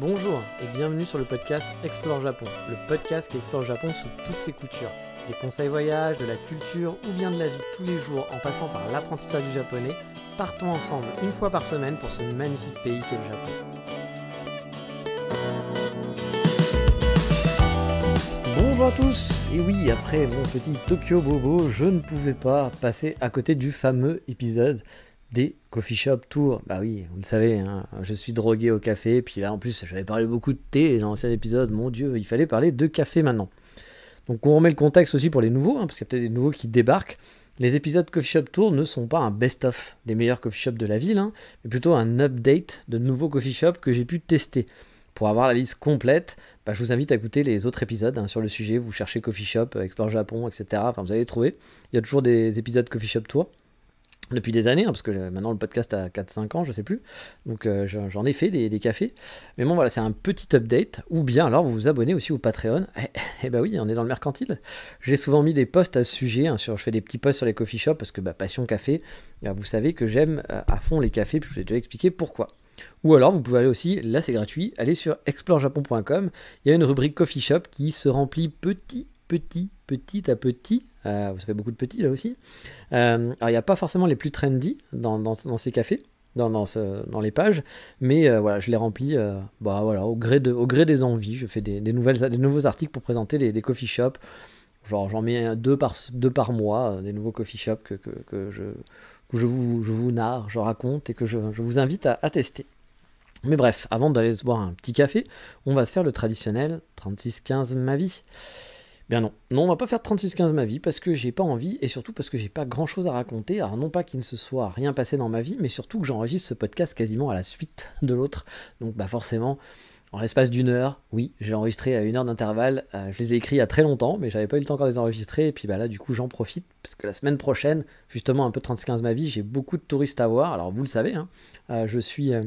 Bonjour et bienvenue sur le podcast Explore Japon, le podcast qui explore Japon sous toutes ses coutures. Des conseils voyages, de la culture ou bien de la vie tous les jours en passant par l'apprentissage du japonais, partons ensemble une fois par semaine pour ce magnifique pays qu'est le Japon. Bonjour à tous Et oui, après mon petit Tokyo Bobo, je ne pouvais pas passer à côté du fameux épisode des coffee shop Tour Bah oui, vous le savez, hein, je suis drogué au café. Puis là, en plus, j'avais parlé beaucoup de thé dans l'ancien épisode. Mon Dieu, il fallait parler de café maintenant. Donc on remet le contexte aussi pour les nouveaux, hein, parce qu'il y a peut-être des nouveaux qui débarquent. Les épisodes Coffee Shop Tour ne sont pas un best-of des meilleurs coffee shops de la ville, hein, mais plutôt un update de nouveaux coffee shop que j'ai pu tester. Pour avoir la liste complète, bah, je vous invite à écouter les autres épisodes sur le sujet. Vous cherchez Coffee Shop, Explore Japon, etc. Enfin, vous allez les trouver. Il y a toujours des épisodes Coffee Shop Tour depuis des années, hein, parce que maintenant le podcast a 4-5 ans, je ne sais plus. Donc euh, j'en ai fait des, cafés. Mais bon, voilà, c'est un petit update. Ou bien alors vous vous abonnez aussi au Patreon. Eh, eh ben oui, on est dans le mercantile. J'ai souvent mis des posts à ce sujet. Hein, sur, je fais des petits posts sur les coffee shops parce que bah, passion café, euh, vous savez que j'aime euh, à fond les cafés, puis je vous ai déjà expliqué pourquoi. Ou alors vous pouvez aller aussi, là c'est gratuit, aller sur explorejapon.com. Il y a une rubrique coffee shop qui se remplit petit, petit, petit à petit. vous euh, ça beaucoup de petits là aussi. Euh, alors il n'y a pas forcément les plus trendy dans, ces cafés. Dans, les pages. Mais euh, voilà, je les remplis bah, voilà, au, gré des envies. Je fais des, nouvelles, des nouveaux articles pour présenter des, coffee shops. Genre, j'en mets deux par, deux mois, des nouveaux coffee shops que, je, vous, narre, je raconte et que je, vous invite à, à, tester. Mais bref, avant d'aller se boire un petit café, on va se faire le traditionnel 36-15 ma vie. Bien non, non, on va pas faire 36-15 ma vie parce que j'ai pas envie et surtout parce que j'ai pas grand chose à raconter. Alors non pas qu'il ne se soit rien passé dans ma vie, mais surtout que j'enregistre ce podcast quasiment à la suite de l'autre. Donc bah forcément, en l'espace d'une heure, oui, j'ai enregistré à une heure d'intervalle. Euh, je les ai écrits à très longtemps, mais j'avais pas eu le temps encore de les enregistrer. Et puis bah là, du coup, j'en profite parce que la semaine prochaine, justement, un peu 15 ma vie, j'ai beaucoup de touristes à voir. Alors vous le savez, hein, euh, je suis euh,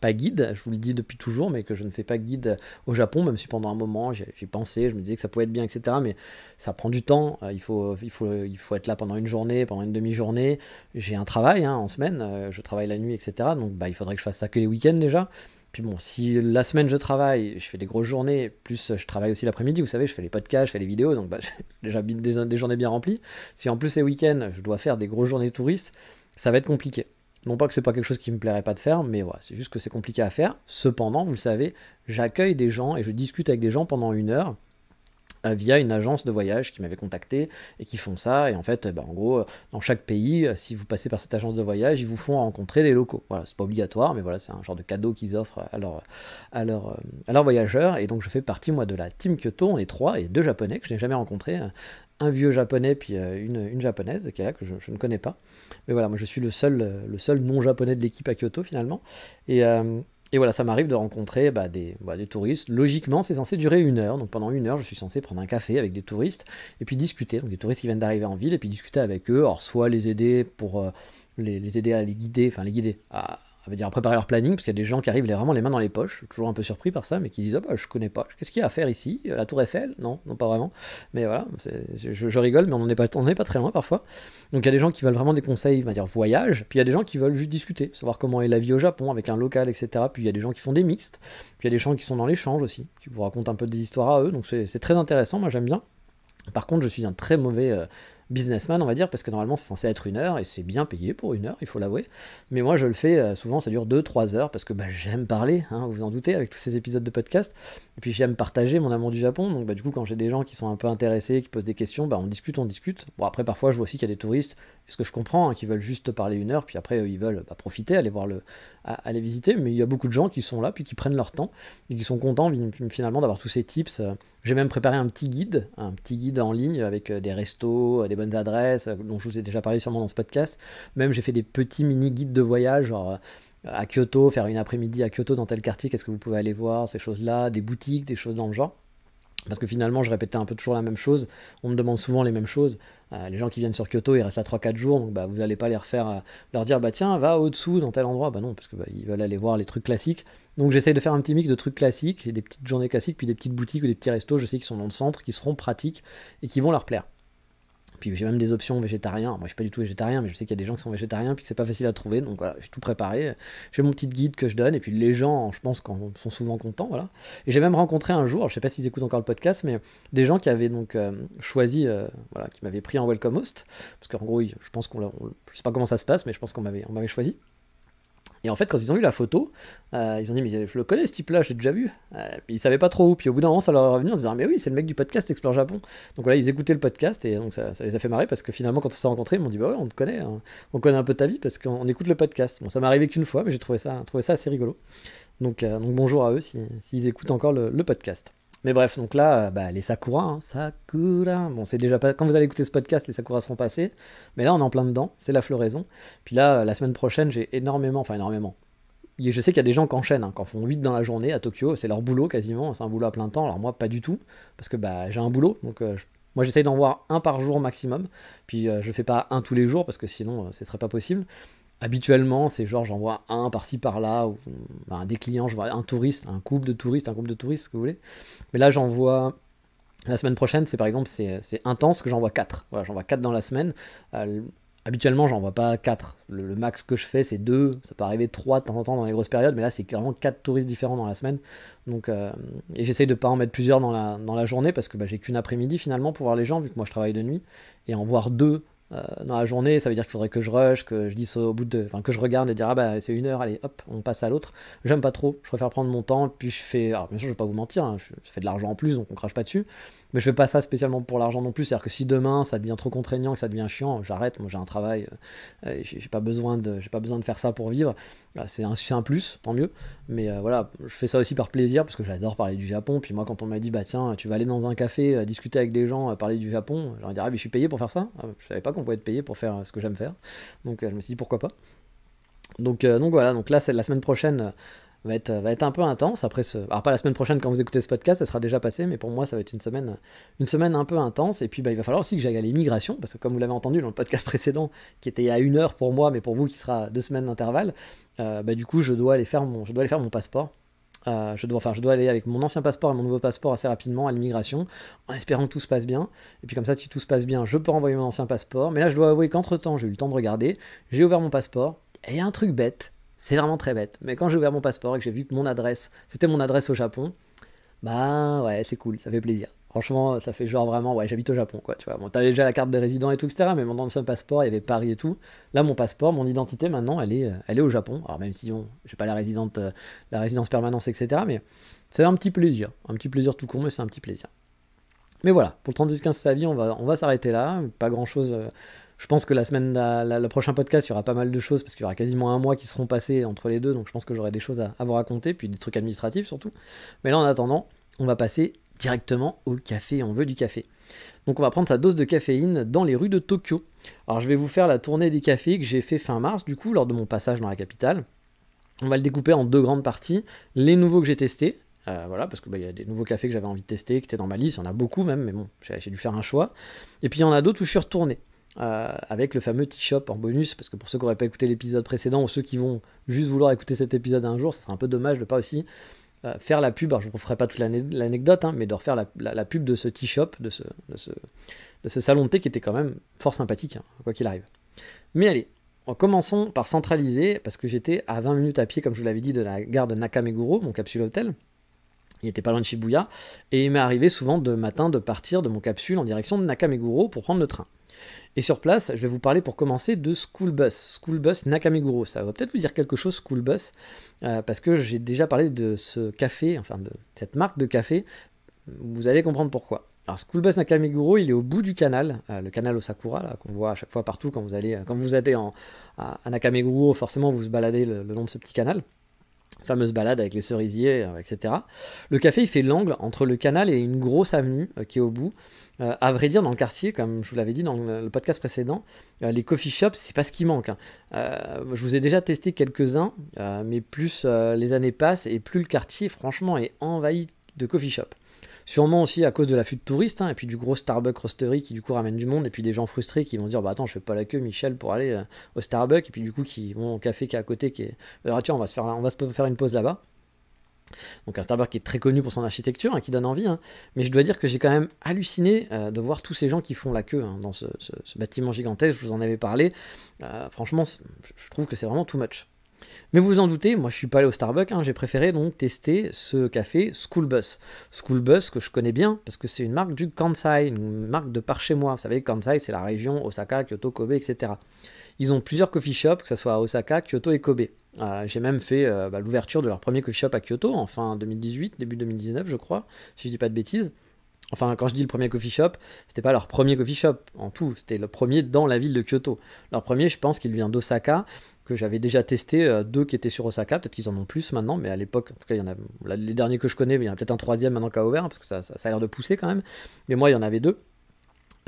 pas guide, je vous le dis depuis toujours, mais que je ne fais pas guide au Japon, même si pendant un moment j'ai pensé, je me disais que ça pouvait être bien, etc. Mais ça prend du temps, euh, il faut, il faut, il faut être là pendant une journée, pendant une demi-journée. J'ai un travail hein, en semaine, euh, je travaille la nuit, etc. Donc bah, il faudrait que je fasse ça que les week-ends déjà. Puis bon, si la semaine je travaille, je fais des grosses journées, plus euh, je travaille aussi l'après-midi, vous savez, je fais les podcasts, je fais les vidéos, donc bah, j'ai déjà des journées bien remplies. Si en plus les week-ends, je dois faire des grosses journées touristes, ça va être compliqué. Non pas que c'est pas quelque chose qui me plairait pas de faire, mais voilà, c'est juste que c'est compliqué à faire. Cependant, vous le savez, j'accueille des gens et je discute avec des gens pendant une heure euh, via une agence de voyage qui m'avait contacté et qui font ça. Et en fait, euh, bah, en gros, euh, dans chaque pays, si vous passez par cette agence de voyage, ils vous font rencontrer des locaux. Voilà, c'est pas obligatoire, mais voilà, c'est un genre de cadeau qu'ils offrent à leurs voyageurs. Et donc, je fais partie, moi, de la team Kyoto. On est trois et deux japonais que je n'ai jamais rencontrés un vieux japonais puis euh, une, une japonaise qui est là que je, ne connais pas. Mais voilà, moi je suis le seul, euh, le seul non japonais de l'équipe à Kyoto finalement. Euh, et, voilà, ça m'arrive de rencontrer bah, des, bah, des, touristes. Logiquement, c'est censé durer une heure. Donc pendant une heure, je suis censé prendre un café avec des touristes et puis discuter. Donc des touristes qui viennent d'arriver en ville et puis discuter avec eux. Alors soit les aider pour les, les, aider à les guider, enfin les guider, à, ça veut dire, préparer leur planning, parce qu'il y a des gens qui arrivent vraiment les mains dans les poches, toujours un peu surpris par ça, mais qui disent Ah bah, je connais pas, qu'est-ce qu'il y a à faire ici euh, La Tour Eiffel Non, non, pas vraiment. Mais voilà, je, rigole, mais on n'est pas, on pas très loin parfois. Donc il y a des gens qui veulent vraiment des conseils, on va dire, voyage, puis il y a des gens qui veulent juste discuter, savoir comment est la vie au Japon avec un local, etc. Puis il y a des gens qui font des mixtes, puis il y a des gens qui sont dans l'échange aussi, qui vous racontent un peu des histoires à eux, donc c'est très intéressant, moi j'aime bien. Par contre, je suis un très mauvais. Euh, businessman, on va dire, parce que normalement c'est censé être une heure et c'est bien payé pour une heure, il faut l'avouer. Mais moi je le fais euh, souvent, ça dure 2-3 heures parce que bah, j'aime parler, hein, vous vous en doutez, avec tous ces épisodes de podcast. Et puis j'aime partager mon amour du Japon. Donc bah, du coup, quand j'ai des gens qui sont un peu intéressés, qui posent des questions, bah, on discute, on discute. Bon, après, parfois je vois aussi qu'il y a des touristes, ce que je comprends, hein, qui veulent juste parler une heure, puis après ils veulent bah, profiter, aller voir le, aller visiter. Mais il y a beaucoup de gens qui sont là, puis qui prennent leur temps et qui sont contents finalement d'avoir tous ces tips. J'ai même préparé un petit guide, un petit guide en ligne avec euh, des restos, des bonnes adresses, euh, dont je vous ai déjà parlé sûrement dans ce podcast. Même j'ai fait des petits mini guides de voyage, genre euh, à Kyoto, faire une après-midi à Kyoto dans tel quartier, qu'est-ce que vous pouvez aller voir, ces choses-là, des boutiques, des choses dans le genre. Parce que finalement, je répétais un peu toujours la même chose. On me demande souvent les mêmes choses. Euh, les gens qui viennent sur Kyoto, ils restent à 3-4 jours, donc bah, vous n'allez pas les refaire, leur dire bah tiens, va au-dessous dans tel endroit. Bah non, parce qu'ils bah, veulent aller voir les trucs classiques. Donc j'essaye de faire un petit mix de trucs classiques et des petites journées classiques, puis des petites boutiques ou des petits restos, je sais, qui sont dans le centre, qui seront pratiques et qui vont leur plaire. Puis j'ai même des options végétariennes. Moi, je suis pas du tout végétarien, mais je sais qu'il y a des gens qui sont végétariens, puis que c'est pas facile à trouver. Donc voilà, j'ai tout préparé. J'ai mon petit guide que je donne, et puis les gens, je pense, sont souvent contents. Voilà. Et j'ai même rencontré un jour, je sais pas s'ils écoutent encore le podcast, mais des gens qui avaient donc euh, choisi, euh, voilà, qui m'avaient pris en welcome host, parce qu'en gros, je pense qu'on, je sais pas comment ça se passe, mais je pense qu'on m'avait, on m'avait choisi. Et en fait, quand ils ont eu la photo, euh, ils ont dit Mais je le connais ce type-là, je l'ai déjà vu. Euh, ils savaient pas trop où. Puis au bout d'un moment, ça leur est revenu en se disant Mais oui, c'est le mec du podcast Explore Japon. Donc là, ils écoutaient le podcast et donc ça, les a fait marrer parce que finalement, quand ils se sont rencontrés, ils m'ont dit Bah ouais, on te connaît, hein. on connaît un peu ta vie parce qu'on écoute le podcast. Bon, ça m'est arrivé qu'une fois, mais j'ai trouvé ça, ça assez rigolo. Donc, euh, bonjour à eux s'ils si, écoutent encore le podcast. Mais bref, donc là, euh, bah, les Sakura, hein. Sakura. Bon, c'est déjà pas. Quand vous allez écouter ce podcast, les Sakura seront passés. Mais là, on est en plein dedans. C'est la floraison. Puis là, euh, la semaine prochaine, j'ai énormément. Enfin, énormément. Je sais qu'il y a des gens qui enchaînent, hein, qui en font 8 dans la journée à Tokyo. C'est leur boulot quasiment. C'est un boulot à plein temps. Alors moi, pas du tout. Parce que bah, j'ai un boulot. Donc euh, Moi, j'essaye d'en voir un par jour maximum. Puis, je fais pas un tous les jours parce que sinon, ce serait pas possible habituellement, c'est genre j'envoie un par-ci par-là, ou des clients, je vois un touriste, un couple de touristes, un couple de touristes, ce que vous voulez. Mais là, j'en vois. La semaine prochaine, c'est par exemple, c'est intense que j'envoie quatre. 4. Voilà, j'en vois dans la semaine. Euh, habituellement, j'en vois pas quatre. Le, max que je fais, c'est deux. Ça peut arriver trois de temps en temps dans les grosses périodes, mais là, c'est carrément quatre touristes différents dans la semaine. Donc, euh, et j'essaye de pas en mettre plusieurs dans la, dans la journée parce que bah, j'ai qu'une après-midi finalement pour voir les gens, vu que moi je travaille de nuit. Et en voir deux... Euh, dans la journée, ça veut dire qu'il faudrait que je rush, que je dise au bout de, enfin que je regarde et dire ah bah c'est une heure, allez hop, on passe à l'autre. J'aime pas trop, je préfère prendre mon temps, puis je fais, alors bien sûr je vais pas vous mentir, ça hein, je, fais de l'argent en plus, donc on crache pas dessus, mais je fais pas ça spécialement pour l'argent non plus, c'est-à-dire que si demain ça devient trop contraignant, que ça devient chiant, j'arrête, moi j'ai un travail, euh, j'ai pas besoin de, j'ai pas besoin de faire ça pour vivre, bah, c'est un, plus, tant mieux, mais euh, voilà, je fais ça aussi par plaisir parce que j'adore parler du Japon, puis moi quand on m'a dit bah tiens tu vas aller dans un café discuter avec des gens parler du Japon, j'aurais dit ah je suis payé pour faire ça, ah, je savais pas on peut être payé pour faire euh, ce que j'aime faire. Donc euh, je me suis dit pourquoi pas. Euh, donc, voilà, donc là, c'est la semaine prochaine va être, va être un peu intense. Après ce... Alors pas la semaine prochaine quand vous écoutez ce podcast, ça sera déjà passé, mais pour moi ça va être une semaine, une semaine un peu intense. Et puis bah, il va falloir aussi que j'aille à l'immigration, parce que comme vous l'avez entendu dans le podcast précédent, qui était à une heure pour moi, mais pour vous qui sera deux semaines d'intervalle, bah, du coup je dois, aller faire mon, je dois aller faire mon passeport. Euh, je, dois, je dois aller avec mon ancien passeport et mon nouveau passeport assez rapidement à l'immigration, en espérant que tout se passe bien. Et puis comme ça, si tout se passe bien, je peux renvoyer mon ancien passeport. Mais là, je dois avouer qu'entre-temps, j'ai eu le temps de regarder, j'ai ouvert mon passeport, et il y a un truc bête, c'est vraiment très bête, mais quand j'ai ouvert mon passeport et que j'ai vu que mon adresse, c'était mon adresse au Japon, bah ouais, c'est cool, ça fait plaisir. Franchement, ça fait genre vraiment, ouais, j'habite au Japon, quoi, tu vois. Bon, t'avais déjà la carte de résident et tout, etc., mais mon ancien passeport, il y avait Paris et tout. Là, mon passeport, mon identité, maintenant, elle est, euh, elle est au Japon. Alors, même si je j'ai pas la, résidente, euh, la résidence permanence, etc., mais c'est un petit plaisir. Un petit plaisir tout court, mais c'est un petit plaisir. Mais voilà, pour le 31-15 sa vie, on va, on va s'arrêter là. Pas grand chose. Euh, je pense que la semaine, la, le prochain podcast, il y aura pas mal de choses parce qu'il y aura quasiment un mois qui seront passés entre les deux. Donc je pense que j'aurai des choses à, à, vous raconter, puis des trucs administratifs surtout. Mais là, en attendant, on va passer directement au café, on veut du café. Donc on va prendre sa dose de caféine dans les rues de Tokyo. Alors je vais vous faire la tournée des cafés que j'ai fait fin mars, du coup, lors de mon passage dans la capitale. On va le découper en deux grandes parties, les nouveaux que j'ai testés, euh, voilà, parce qu'il bah, y a des nouveaux cafés que j'avais envie de tester, qui étaient dans ma liste, il y en a beaucoup même, mais bon, j'ai dû faire un choix. Et puis il y en a d'autres où je suis retourné. Euh, avec le fameux T-Shop en bonus, parce que pour ceux qui n'auraient pas écouté l'épisode précédent ou ceux qui vont juste vouloir écouter cet épisode un jour, ce serait un peu dommage de pas aussi euh, faire la pub, je ne vous referai pas toute l'anecdote, hein, mais de refaire la, pub de ce tea shop, de ce, salon de thé qui était quand même fort sympathique, hein, quoi qu'il arrive. Mais allez, commençons par centraliser, parce que j'étais à 20 minutes à pied, comme je vous l'avais dit, de la gare de Nakameguro, mon capsule hôtel. Il était pas loin de Shibuya, et il m'est arrivé souvent de matin de partir de mon capsule en direction de Nakameguro pour prendre le train. Et sur place, je vais vous parler pour commencer de School Bus, School Bus Nakameguro. Ça va peut-être vous dire quelque chose, School Bus, euh, parce que j'ai déjà parlé de ce café, enfin de cette marque de café. Vous allez comprendre pourquoi. Alors School Bus Nakameguro, il est au bout du canal, euh, le canal Osakura, qu'on voit à chaque fois partout quand vous allez, euh, quand vous êtes en, à, Nakameguro, forcément vous vous baladez le long de ce petit canal fameuse balade avec les cerisiers, euh, etc. Le café, il fait l'angle entre le canal et une grosse avenue euh, qui est au bout. Euh, à vrai dire, dans le quartier, comme je vous l'avais dit dans le podcast précédent, les coffee shops, c'est pas ce qui manque. Hein. je vous ai déjà testé quelques-uns, mais plus les années passent et plus le quartier, franchement, est envahi de coffee shops. Sûrement aussi à cause de l'afflux de touristes, hein, et puis du gros Starbucks Rostery qui du coup ramène du monde, et puis des gens frustrés qui vont dire Bah attends, je fais pas la queue, Michel, pour aller euh, au Starbucks, et puis du coup qui vont au café qui est à côté, qui est. Euh, Alors ah, tiens, on va se faire, on va se faire une pause là-bas. Donc un Starbucks qui est très connu pour son architecture, hein, qui donne envie, hein. mais je dois dire que j'ai quand même halluciné euh, de voir tous ces gens qui font la queue dans ce, bâtiment gigantesque, je vous en avais parlé. franchement, je trouve que c'est vraiment too much. Mais vous vous en doutez, moi je suis pas allé au Starbucks, hein, j'ai préféré donc tester ce café School Bus. School Bus que je connais bien parce que c'est une marque du Kansai, une marque de par chez moi. Vous savez, Kansai c'est la région Osaka, Kyoto, Kobe, etc. Ils ont plusieurs coffee shops, que ce soit à Osaka, Kyoto et Kobe. Euh, j'ai même fait euh, bah, l'ouverture de leur premier coffee shop à Kyoto en fin 2018, début 2019 je crois, si je ne dis pas de bêtises. Enfin, quand je dis le premier coffee shop, c'était pas leur premier coffee shop en tout, c'était le premier dans la ville de Kyoto. Leur premier, je pense qu'il vient d'Osaka que j'avais déjà testé, euh, deux qui étaient sur Osaka, peut-être qu'ils en ont plus maintenant, mais à l'époque, en tout cas, il y en a, les derniers que je connais, il y en a peut-être un troisième maintenant qu'à hein, parce que ça, a l'air de pousser quand même, mais moi, il y en avait deux.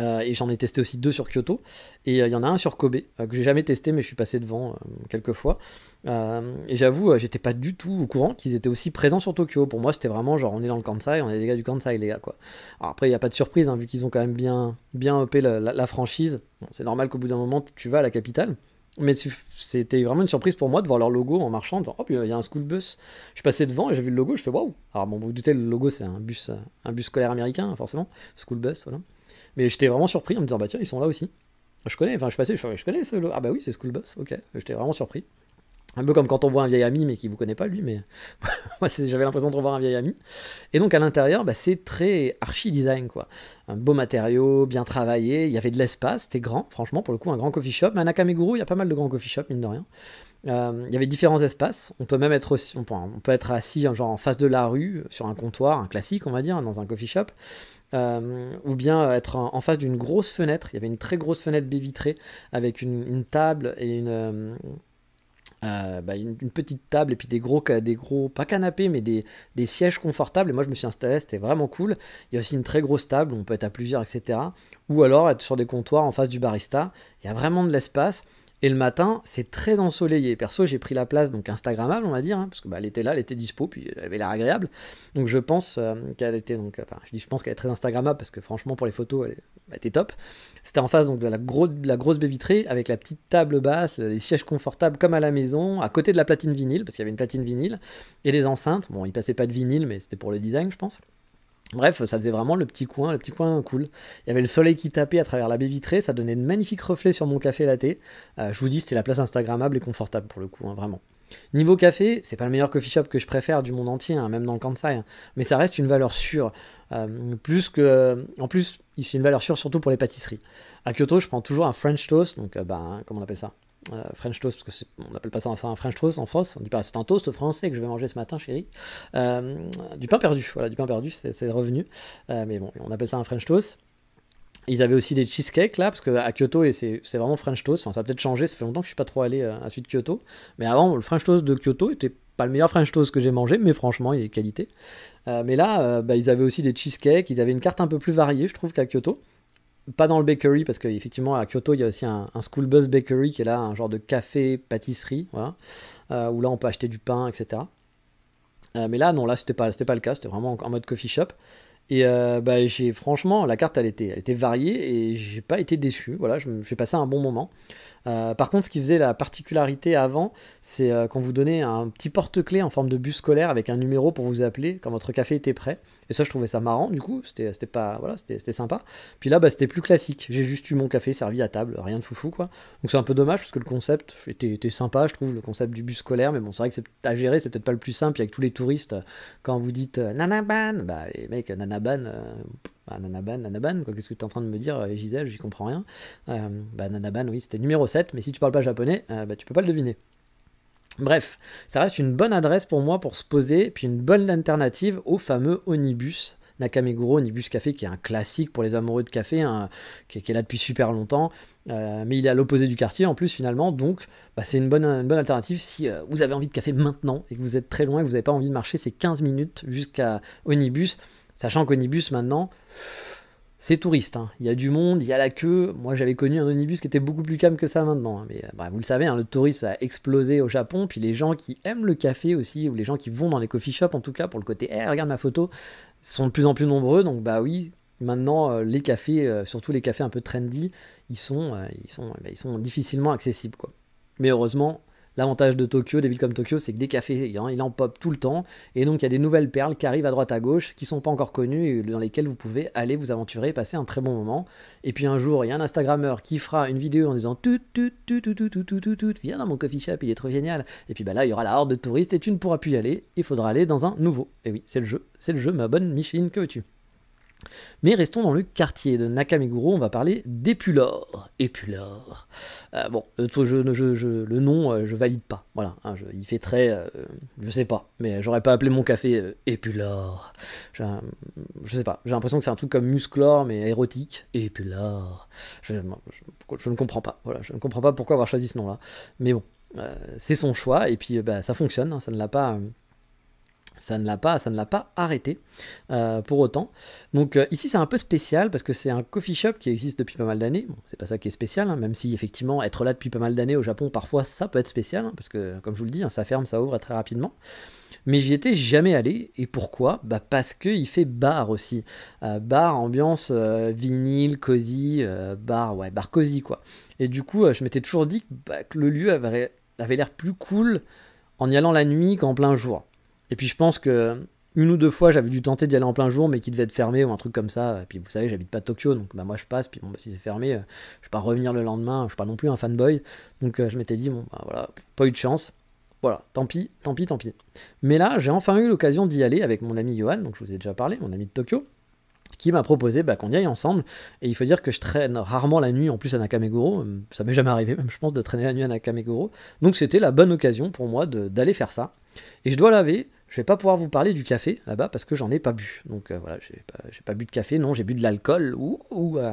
Euh, et j'en ai testé aussi deux sur Kyoto. Et euh, il y en a un sur Kobe, que j'ai jamais testé, mais je suis passé devant quelques fois. et j'avoue, j'étais pas du tout au courant qu'ils étaient aussi présents sur Tokyo. Pour moi, c'était vraiment genre, on est dans le Kansai, on est les gars du Kansai, les gars, quoi. Alors après, il n'y a pas de surprise, hein, vu qu'ils ont quand même bien, bien la, franchise. c'est normal qu'au bout d'un moment, tu vas à la capitale. Mais c'était vraiment une surprise pour moi de voir leur logo en marchant, en disant, oh, il y a un school bus. Je suis passé devant et j'ai vu le logo, je fais, waouh. Alors, bon, vous vous doutez, le logo, c'est un bus, un bus scolaire américain, forcément, school bus, voilà. Mais j'étais vraiment surpris en me disant, bah tiens, ils sont là aussi. Je connais, enfin, je passais, je, je connais ce logo. Ah, bah oui, c'est school bus, ok. J'étais vraiment surpris. Un peu comme quand on voit un vieil ami, mais qui ne vous connaît pas, lui, mais moi, j'avais l'impression de revoir un vieil ami. Et donc, à l'intérieur, bah, c'est très archi-design, quoi. Un beau matériau, bien travaillé, il y avait de l'espace, c'était grand, franchement, pour le coup, un grand coffee shop. Mais à Nakameguru, il y a pas mal de grands coffee shops, mine de rien. Euh, il y avait différents espaces. On peut même être aussi, on peut, être assis hein, genre en face de la rue, sur un comptoir, un classique, on va dire, dans un coffee shop. Euh, ou bien être en, face d'une grosse fenêtre. Il y avait une très grosse fenêtre baie vitrée avec une table et une, euh, euh, bah, une, petite table et puis des gros, des gros pas canapés, mais des, des sièges confortables. Et moi, je me suis installé, c'était vraiment cool. Il y a aussi une très grosse table, on peut être à plusieurs, etc. Ou alors être sur des comptoirs en face du barista. Il y a vraiment de l'espace. Et le matin, c'est très ensoleillé. Perso, j'ai pris la place, donc Instagrammable, on va dire, hein, parce qu'elle bah, était là, elle était dispo, puis elle avait l'air agréable. Donc je pense euh, qu'elle était, donc, euh, je pense qu'elle est très Instagrammable, parce que franchement, pour les photos, elle, était top. C'était en face donc, de la, grosse baie vitrée, avec la petite table basse, euh, les sièges confortables comme à la maison, à côté de la platine vinyle, parce qu'il y avait une platine vinyle, et les enceintes. Bon, il passait pas de vinyle, mais c'était pour le design, je pense. Bref, ça faisait vraiment le petit coin, le petit coin cool. Il y avait le soleil qui tapait à travers la baie vitrée, ça donnait de magnifiques reflets sur mon café laté. Euh, je vous dis, c'était la place Instagrammable et confortable pour le coup, hein, vraiment. Niveau café, c'est pas le meilleur coffee shop que je préfère du monde entier, hein, même dans le Kansai, hein. mais ça reste une valeur sûre. Euh, plus que, en plus, c'est une valeur sûre surtout pour les pâtisseries. À Kyoto, je prends toujours un French toast, donc euh, bah, comment on appelle ça euh, French toast, parce on n'appelle pas ça un, French toast en France, on dit pas c'est un toast français que je vais manger ce matin, chérie. Euh, du pain perdu, voilà, du pain perdu, c'est revenu. Euh, mais bon, on appelle ça un French toast. Ils avaient aussi des cheesecakes là, parce qu'à Kyoto, et c'est vraiment French toast, enfin ça a peut-être changé, ça fait longtemps que je suis pas trop allé à suite Kyoto. Mais avant, le French toast de Kyoto était pas le meilleur French toast que j'ai mangé, mais franchement, il est qualité. mais là, bah, ils avaient aussi des cheesecakes, ils avaient une carte un peu plus variée, je trouve, qu'à Kyoto pas dans le bakery, parce qu'effectivement à Kyoto, il y a aussi un, school bus bakery qui est là, un genre de café, pâtisserie, voilà, euh, où là on peut acheter du pain, etc. Euh, mais là, non, là c'était pas, pas le cas, c'était vraiment en, mode coffee shop. Et euh, bah, j'ai franchement, la carte elle était, elle était variée et j'ai pas été déçu, voilà, j'ai passé un bon moment. Euh, par contre, ce qui faisait la particularité avant, c'est euh, quand qu'on vous donnait un petit porte clé en forme de bus scolaire avec un numéro pour vous appeler quand votre café était prêt. Et ça, je trouvais ça marrant, du coup, c'était pas voilà, c'était sympa. Puis là, bah, c'était plus classique. J'ai juste eu mon café servi à table, rien de foufou, quoi. Donc c'est un peu dommage parce que le concept était, sympa, je trouve, le concept du bus scolaire. Mais bon, c'est vrai que c'est à gérer, c'est peut-être pas le plus simple. avec tous les touristes, quand vous dites euh, Nanaban, bah, les Nanaban. Bah, nanaban, Nanaban, quoi, qu'est-ce que tu es en train de me dire, Gisèle, j'y comprends rien. bah, Nanaban, oui, c'était numéro 7 mais si tu parles pas japonais, euh, bah, tu peux pas le deviner. Bref, ça reste une bonne adresse pour moi pour se poser, puis une bonne alternative au fameux Onibus. Nakameguro, Onibus Café, qui est un classique pour les amoureux de café, hein, qui, est là depuis super longtemps, euh, mais il est à l'opposé du quartier en plus finalement, donc bah, c'est une bonne, bonne, alternative si euh, vous avez envie de café maintenant et que vous êtes très loin et que vous n'avez pas envie de marcher, ces 15 minutes jusqu'à Onibus, sachant qu'Onibus maintenant c'est touriste, hein. il y a du monde, il y a la queue. Moi j'avais connu un omnibus qui était beaucoup plus calme que ça maintenant. Hein. Mais euh, bah, vous le savez, hein, le tourisme a explosé au Japon. Puis les gens qui aiment le café aussi, ou les gens qui vont dans les coffee shops en tout cas pour le côté eh, regarde ma photo, sont de plus en plus nombreux. Donc bah oui, maintenant euh, les cafés, euh, surtout les cafés un peu trendy, ils sont, ils sont, bah, ils sont difficilement accessibles. Quoi. Mais heureusement, L'avantage de Tokyo, des villes comme Tokyo, c'est que des cafés, hein, il en pop tout le temps. Et donc, il y a des nouvelles perles qui arrivent à droite à gauche, qui sont pas encore connues, dans lesquelles vous pouvez aller vous aventurer, passer un très bon moment. Et puis un jour, il y a un Instagrammeur qui fera une vidéo en disant tout, tout, tout, tout, tout, tout, tout, tout, viens dans mon coffee shop, il est trop génial. Et puis bah là, il y aura la horde de touristes et tu ne pourras plus y aller. Il faudra aller dans un nouveau. Et oui, c'est le jeu, c'est le jeu, ma bonne Micheline, que veux-tu mais restons dans le quartier de Nakameguro, on va parler d'Epulor. et Euh, bon, le nom, euh, je valide pas. Voilà, hein, il fait très. Euh, je sais pas, mais j'aurais pas appelé mon café euh, Je je sais pas, j'ai l'impression que c'est un truc comme Musclor, mais érotique. Epulor. Je, je ne comprends pas, voilà, je ne comprends pas pourquoi avoir choisi ce nom-là. Mais bon, euh, c'est son choix, et puis bah, ça fonctionne, hein, ça ne l'a pas ça ne l'a pas, ça ne l'a pas arrêté euh, pour autant. Donc euh, ici c'est un peu spécial parce que c'est un coffee shop qui existe depuis pas mal d'années. c'est pas ça qui est spécial, hein, même si effectivement être là depuis pas mal d'années au Japon parfois ça peut être spécial hein, parce que comme je vous le dis, hein, ça ferme, ça ouvre très rapidement. Mais j'y étais jamais allé et pourquoi Bah parce que il fait bar aussi, euh, bar ambiance vinyle cosy, bar ouais bar cosy quoi. Et du coup je m'étais toujours dit bah, que, le lieu avait, avait l'air plus cool en y allant la nuit qu'en plein jour. Et puis je pense que une ou deux fois, j'avais dû tenter d'y aller en plein jour, mais qui devait être fermé ou un truc comme ça. Et puis vous savez, j'habite pas Tokyo, donc bah moi je passe. Puis bon, bah, si c'est fermé, euh, je vais pas revenir le lendemain. Je suis pas non plus un fanboy, donc euh, je m'étais dit bon, bah, voilà, pas eu de chance. Voilà, tant pis, tant pis, tant pis. Mais là, j'ai enfin eu l'occasion d'y aller avec mon ami Johan, donc je vous ai déjà parlé, mon ami de Tokyo qui m'a proposé bah, qu'on y aille ensemble. Et il faut dire que je traîne rarement la nuit en plus à Nakameguro. Euh, ça m'est jamais arrivé, même je pense, de traîner la nuit à Nakameguro. Donc c'était la bonne occasion pour moi d'aller faire ça. Et je dois laver. Je vais pas pouvoir vous parler du café là-bas parce que j'en ai pas bu. Donc euh, voilà, j'ai pas, pas bu de café, non, j'ai bu de l'alcool. ou euh,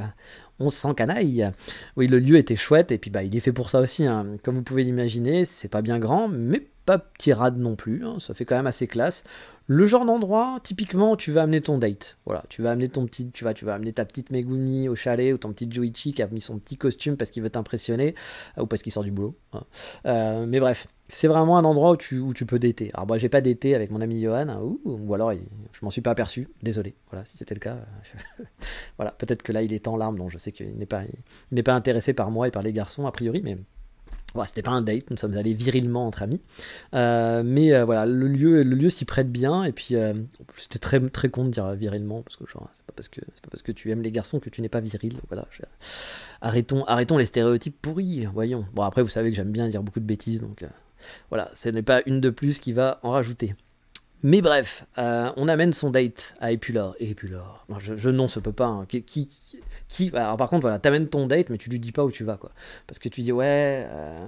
on canaille. Oui, le lieu était chouette et puis bah il est fait pour ça aussi. Hein. Comme vous pouvez l'imaginer, c'est pas bien grand, mais pas petit rade non plus. Hein. Ça fait quand même assez classe. Le genre d'endroit, typiquement, où tu vas amener ton date. Voilà, tu vas amener ton petit, tu vas, tu vas amener ta petite Megumi au chalet ou ton petit Joichi qui a mis son petit costume parce qu'il veut t'impressionner euh, ou parce qu'il sort du boulot. Hein. Euh, mais bref, c'est vraiment un endroit où tu, où tu peux dater. Alors moi, j'ai pas d'été avec mon ami Johan, hein. ou, ou, alors je m'en suis pas aperçu. Désolé. Voilà, si c'était le cas, euh, voilà, peut-être que là il est en larmes, donc je sais qu'il n'est pas, il n'est pas intéressé par moi et par les garçons a priori, mais c'était pas un date, nous sommes allés virilement entre amis. Euh, mais euh, voilà, le lieu, le lieu s'y prête bien. Et puis, euh, c'était très, très con de dire virilement, parce que genre, c'est pas parce que, pas parce que tu aimes les garçons que tu n'es pas viril. Voilà, arrêtons, arrêtons les stéréotypes pourris, voyons. Bon, après, vous savez que j'aime bien dire beaucoup de bêtises, donc voilà, ce n'est pas une de plus qui va en rajouter. Mais bref, euh, on amène son date à Epulor. Et Epulor, non, je, non, peut pas. Hein. Qui, qui, alors par contre, voilà, t'amènes ton date, mais tu lui dis pas où tu vas, quoi. Parce que tu dis, ouais, euh,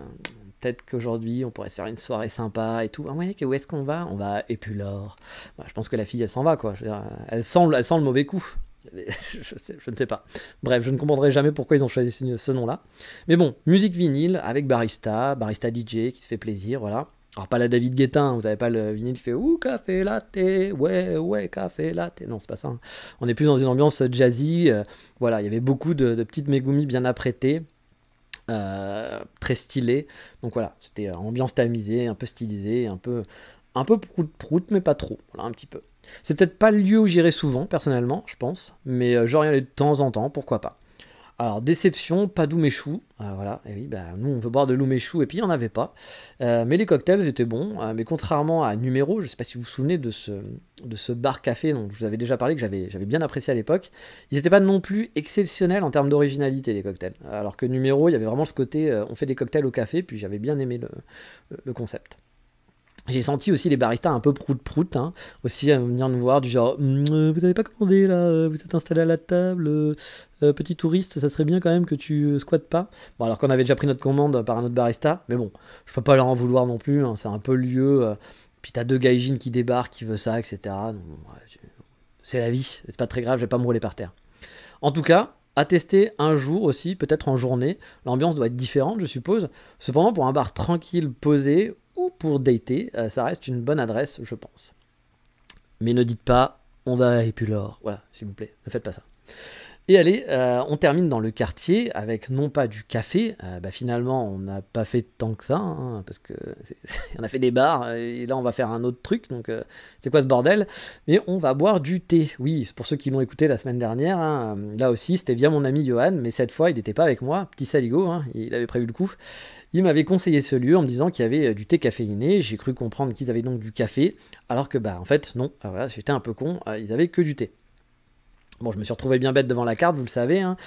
peut-être qu'aujourd'hui, on pourrait se faire une soirée sympa et tout. Ah ouais, où est-ce qu'on va On va à Epulor. Bah, je pense que la fille, elle s'en va, quoi. elle, sent, elle sent le mauvais coup. je, je, ne sais pas. Bref, je ne comprendrai jamais pourquoi ils ont choisi ce, nom-là. Mais bon, musique vinyle avec Barista, Barista DJ qui se fait plaisir, voilà. Alors pas la David Guetta, hein, vous n'avez pas le vinyle qui fait ouh café latte, ouais ouais café latte. Non c'est pas ça. Hein. On est plus dans une ambiance jazzy. Euh, voilà, il y avait beaucoup de, petites Megumi bien apprêtées, euh, très stylées. Donc voilà, c'était euh, ambiance tamisée, un peu stylisée, un peu un peu prout prout mais pas trop. un petit peu. C'est peut-être pas le lieu où j'irai souvent personnellement, je pense, mais genre y de temps en temps, pourquoi pas. Alors, déception, pas d'ouméchou. Euh, voilà, et oui, bah, nous on veut boire de l'ouméchou et puis il n'y en avait pas. Euh, mais les cocktails étaient bons. Euh, mais contrairement à Numéro, je ne sais pas si vous vous souvenez de ce, bar-café dont je vous avais déjà parlé, que j'avais bien apprécié à l'époque, ils n'étaient pas non plus exceptionnels en termes d'originalité, les cocktails. Alors que Numéro, il y avait vraiment ce côté on fait des cocktails au café, puis j'avais bien aimé le concept. J'ai senti aussi les baristas un peu prout-prout, hein, aussi à venir nous voir, du genre mm, euh, Vous n'avez pas commandé là, euh, vous êtes installé à la table, euh, petit touriste, ça serait bien quand même que tu squattes pas. Bon, alors qu'on avait déjà pris notre commande par un autre barista, mais bon, je peux pas leur en vouloir non plus, hein, c'est un peu le lieu. puis puis t'as deux gaijins qui débarquent, qui veulent ça, etc. C'est la vie, c'est pas très grave, je vais pas me rouler par terre. En tout cas, à tester un jour aussi, peut-être en journée. L'ambiance doit être différente, je suppose. Cependant, pour un bar tranquille, posé, ou pour dater, euh, ça reste une bonne adresse, je pense. Mais ne dites pas on va à l'or. Voilà, s'il vous plaît, ne faites pas ça. Et allez, euh, on termine dans le quartier avec non pas du café, euh, bah finalement on n'a pas fait tant que ça, hein, parce que on a fait des bars, euh, et là on va faire un autre truc, donc c'est quoi ce bordel Mais on va boire du thé, oui, pour ceux qui l'ont écouté la semaine dernière, hein. là aussi c'était via mon ami Johan, mais cette fois il n'était pas avec moi, petit saligo, hein, il avait prévu le coup. Il m'avait conseillé ce lieu en me disant qu'il y avait du thé caféiné, j'ai cru comprendre qu'ils avaient donc du café, alors que bah en fait non, ah, voilà, j'étais un peu con, ils avaient que du thé. Bon, je me suis retrouvé bien bête devant la carte, vous le savez. Hein.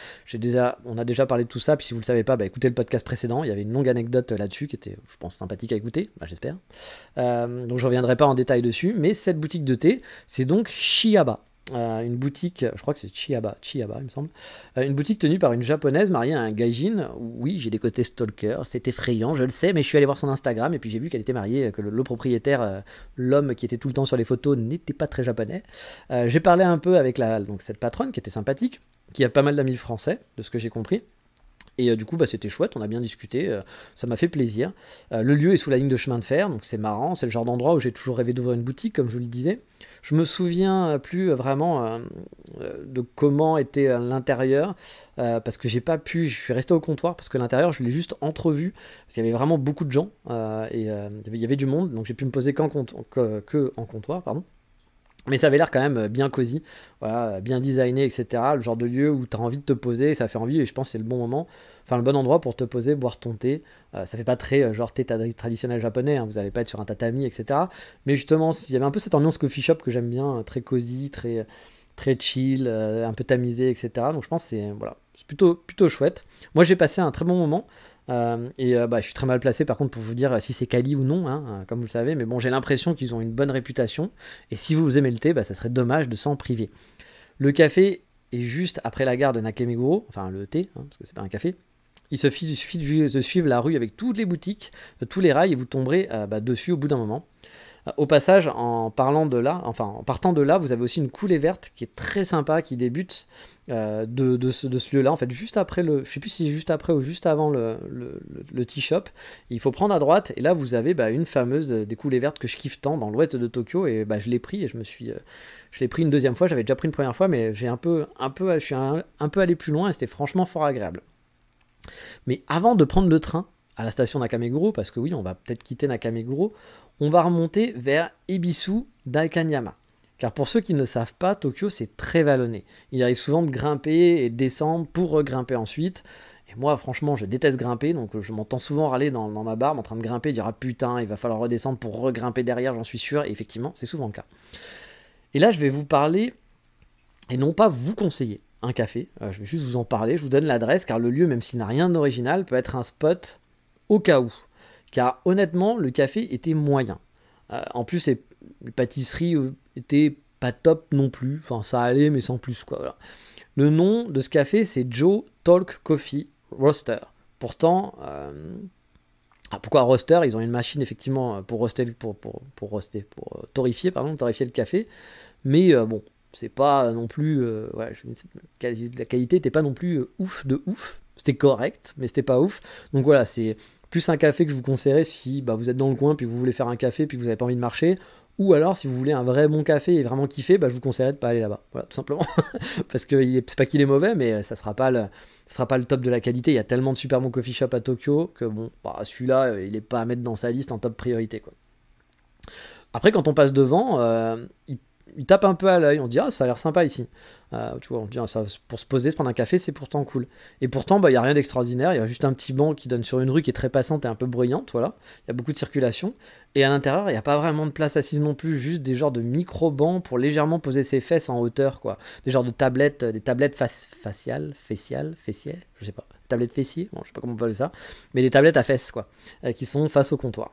on a déjà parlé de tout ça. Puis si vous le savez pas, bah, écoutez le podcast précédent. Il y avait une longue anecdote euh, là-dessus qui était, je pense, sympathique à écouter. Bah, j'espère. Euh, donc je reviendrai pas en détail dessus. Mais cette boutique de thé, c'est donc Shiaba. Euh, une boutique, je crois que c'est Chiaba, Chiaba il me semble, euh, une boutique tenue par une japonaise mariée à un gaijin. Oui, j'ai des côtés stalker, c'est effrayant, je le sais, mais je suis allé voir son Instagram et puis j'ai vu qu'elle était mariée, euh, que le, propriétaire, l'homme qui était tout le temps sur les photos, n'était pas très japonais. j'ai parlé un peu avec la, donc cette patronne qui était sympathique, qui a pas mal d'amis français, de ce que j'ai compris. Et du coup, bah, c'était chouette, on a bien discuté, ça m'a fait plaisir. le lieu est sous la ligne de chemin de fer, donc c'est marrant, c'est le genre d'endroit où j'ai toujours rêvé d'ouvrir une boutique, comme je vous le disais. Je me souviens euh, plus euh, vraiment euh, de comment était l'intérieur, parce que j'ai pas pu, je suis resté au comptoir, parce que l'intérieur, je l'ai juste entrevu, parce qu'il y avait vraiment beaucoup de gens, et il y avait du monde, donc j'ai pu me poser qu'en que en comptoir, pardon. Mais ça avait l'air quand même euh, bien cosy, voilà, euh, bien designé, etc. Le genre de lieu où tu as envie de te poser, ça fait envie, et je pense que c'est le bon moment, enfin le bon endroit pour te poser, boire ton thé. Euh, ça fait pas très genre thé traditionnel japonais, hein, vous n'allez pas être sur un tatami, etc. Mais justement, il y avait un peu cette ambiance coffee shop que j'aime bien, très cosy, très, très chill, un peu tamisé, etc. Donc je pense que c'est plutôt, plutôt chouette. Moi j'ai passé un très bon moment, euh, et euh, bah, je suis très mal placé par contre pour vous dire si c'est Kali ou non, hein, euh, comme vous le savez, mais bon, j'ai l'impression qu'ils ont une bonne réputation. Et si vous aimez le thé, bah, ça serait dommage de s'en priver. Le café est juste après la gare de Nakameguro, enfin le thé, hein, parce que c'est pas un café. Il suffit, de, suivre la rue avec toutes les boutiques, tous les rails, et vous tomberez bah, dessus au bout d'un moment. Au passage, en parlant de là, enfin en partant de là, vous avez aussi une coulée verte qui est très sympa, qui débute euh, de, ce, de ce lieu-là. En fait, juste après le, je sais plus si juste après ou juste avant le, le, shop, il faut prendre à droite et là vous avez bah, une fameuse euh, des coulées vertes que je kiffe tant dans l'ouest de Tokyo et bah, je l'ai pris et je me suis, euh, je l'ai pris une deuxième fois. J'avais déjà pris une première fois, mais j'ai un peu, un peu, je suis un, un peu allé plus loin et c'était franchement fort agréable. Mais avant de prendre le train, à la station Nakameguro, parce que oui, on va peut-être quitter Nakameguro, on va remonter vers Ebisu Daikanyama. Car pour ceux qui ne savent pas, Tokyo c'est très vallonné. Il arrive souvent de grimper et de descendre pour regrimper ensuite. Et moi, franchement, je déteste grimper, donc je m'entends souvent râler dans, ma barbe en train de grimper, dire ah putain, il va falloir redescendre pour regrimper derrière, j'en suis sûr. Et effectivement, c'est souvent le cas. Et là, je vais vous parler et non pas vous conseiller un café. Euh, je vais juste vous en parler. Je vous donne l'adresse car le lieu, même s'il n'a rien d'original, peut être un spot au cas où. Car honnêtement, le café était moyen. Euh, en plus, les pâtisseries euh, étaient pas top non plus. Enfin, ça allait, mais sans plus. Quoi, Le nom de ce café, c'est Joe Talk Coffee Roaster. Pourtant, euh, ah, pourquoi roaster Ils ont une machine, effectivement, pour roaster, pour, pour, pour, pour torréfier, pardon, le café. Mais bon, c'est pas non plus. la qualité n'était pas non plus ouf de ouf. C'était correct, mais c'était pas ouf. Donc voilà, c'est plus un café que je vous conseillerais si bah, vous êtes dans le coin, puis vous voulez faire un café, puis vous n'avez pas envie de marcher. Ou alors, si vous voulez un vrai bon café et vraiment kiffer, bah, je vous conseillerais de pas aller là-bas. Voilà, tout simplement. Parce que c'est pas qu'il est mauvais, mais euh, ça sera sera pas le top de la qualité. Il y a tellement de super bons coffee shop à Tokyo que bon, bah, celui-là, euh, il n'est pas à mettre dans sa liste en top priorité. Quoi. Après, quand on passe devant, euh, il il tape un peu à l'œil, on dit ah ça a l'air sympa ici. Euh, tu vois, on ah, pour se poser, se prendre un café, c'est pourtant cool. Et pourtant, bah, il bah, n'y a rien d'extraordinaire, il y a juste un petit banc qui donne sur une rue qui est très passante et un peu bruyante, voilà. Il y a beaucoup de circulation. Et à l'intérieur, il n'y a pas vraiment de place assise non plus, juste des genres de micro-bancs pour légèrement poser ses fesses en hauteur, quoi. Des genres de tablettes, euh, des tablettes faciales, fessiales, fessières, je sais pas, tablettes fessiers, je je sais pas comment on peut ça, mais des tablettes à fesses, quoi, euh, qui sont face au comptoir.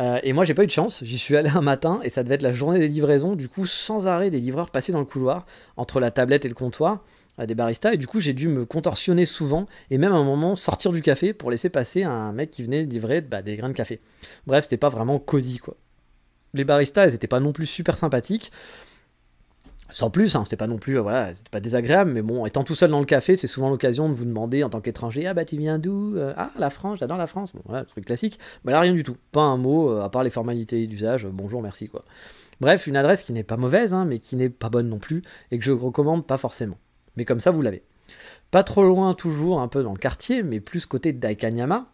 Euh, et moi, j'ai pas eu de chance. J'y suis allé un matin et ça devait être la journée des livraisons. Du coup, sans arrêt, des livreurs passaient dans le couloir entre la tablette et le comptoir à euh, des baristas. Et du coup, j'ai dû me contorsionner souvent et même à un moment sortir du café pour laisser passer un mec qui venait livrer bah, des grains de café. Bref, c'était pas vraiment cosy quoi. Les baristas, elles étaient pas non plus super sympathiques sans plus, hein, c'était pas non plus, euh, voilà, c'était pas désagréable, mais bon, étant tout seul dans le café, c'est souvent l'occasion de vous demander en tant qu'étranger, ah bah tu viens d'où euh, Ah la France, j'adore la France, bon, voilà, truc classique. Bah là, rien du tout, pas un mot, euh, à part les formalités d'usage, bonjour, merci quoi. Bref, une adresse qui n'est pas mauvaise, hein, mais qui n'est pas bonne non plus, et que je recommande pas forcément. Mais comme ça, vous l'avez. Pas trop loin toujours, un peu dans le quartier, mais plus côté Daikanyama.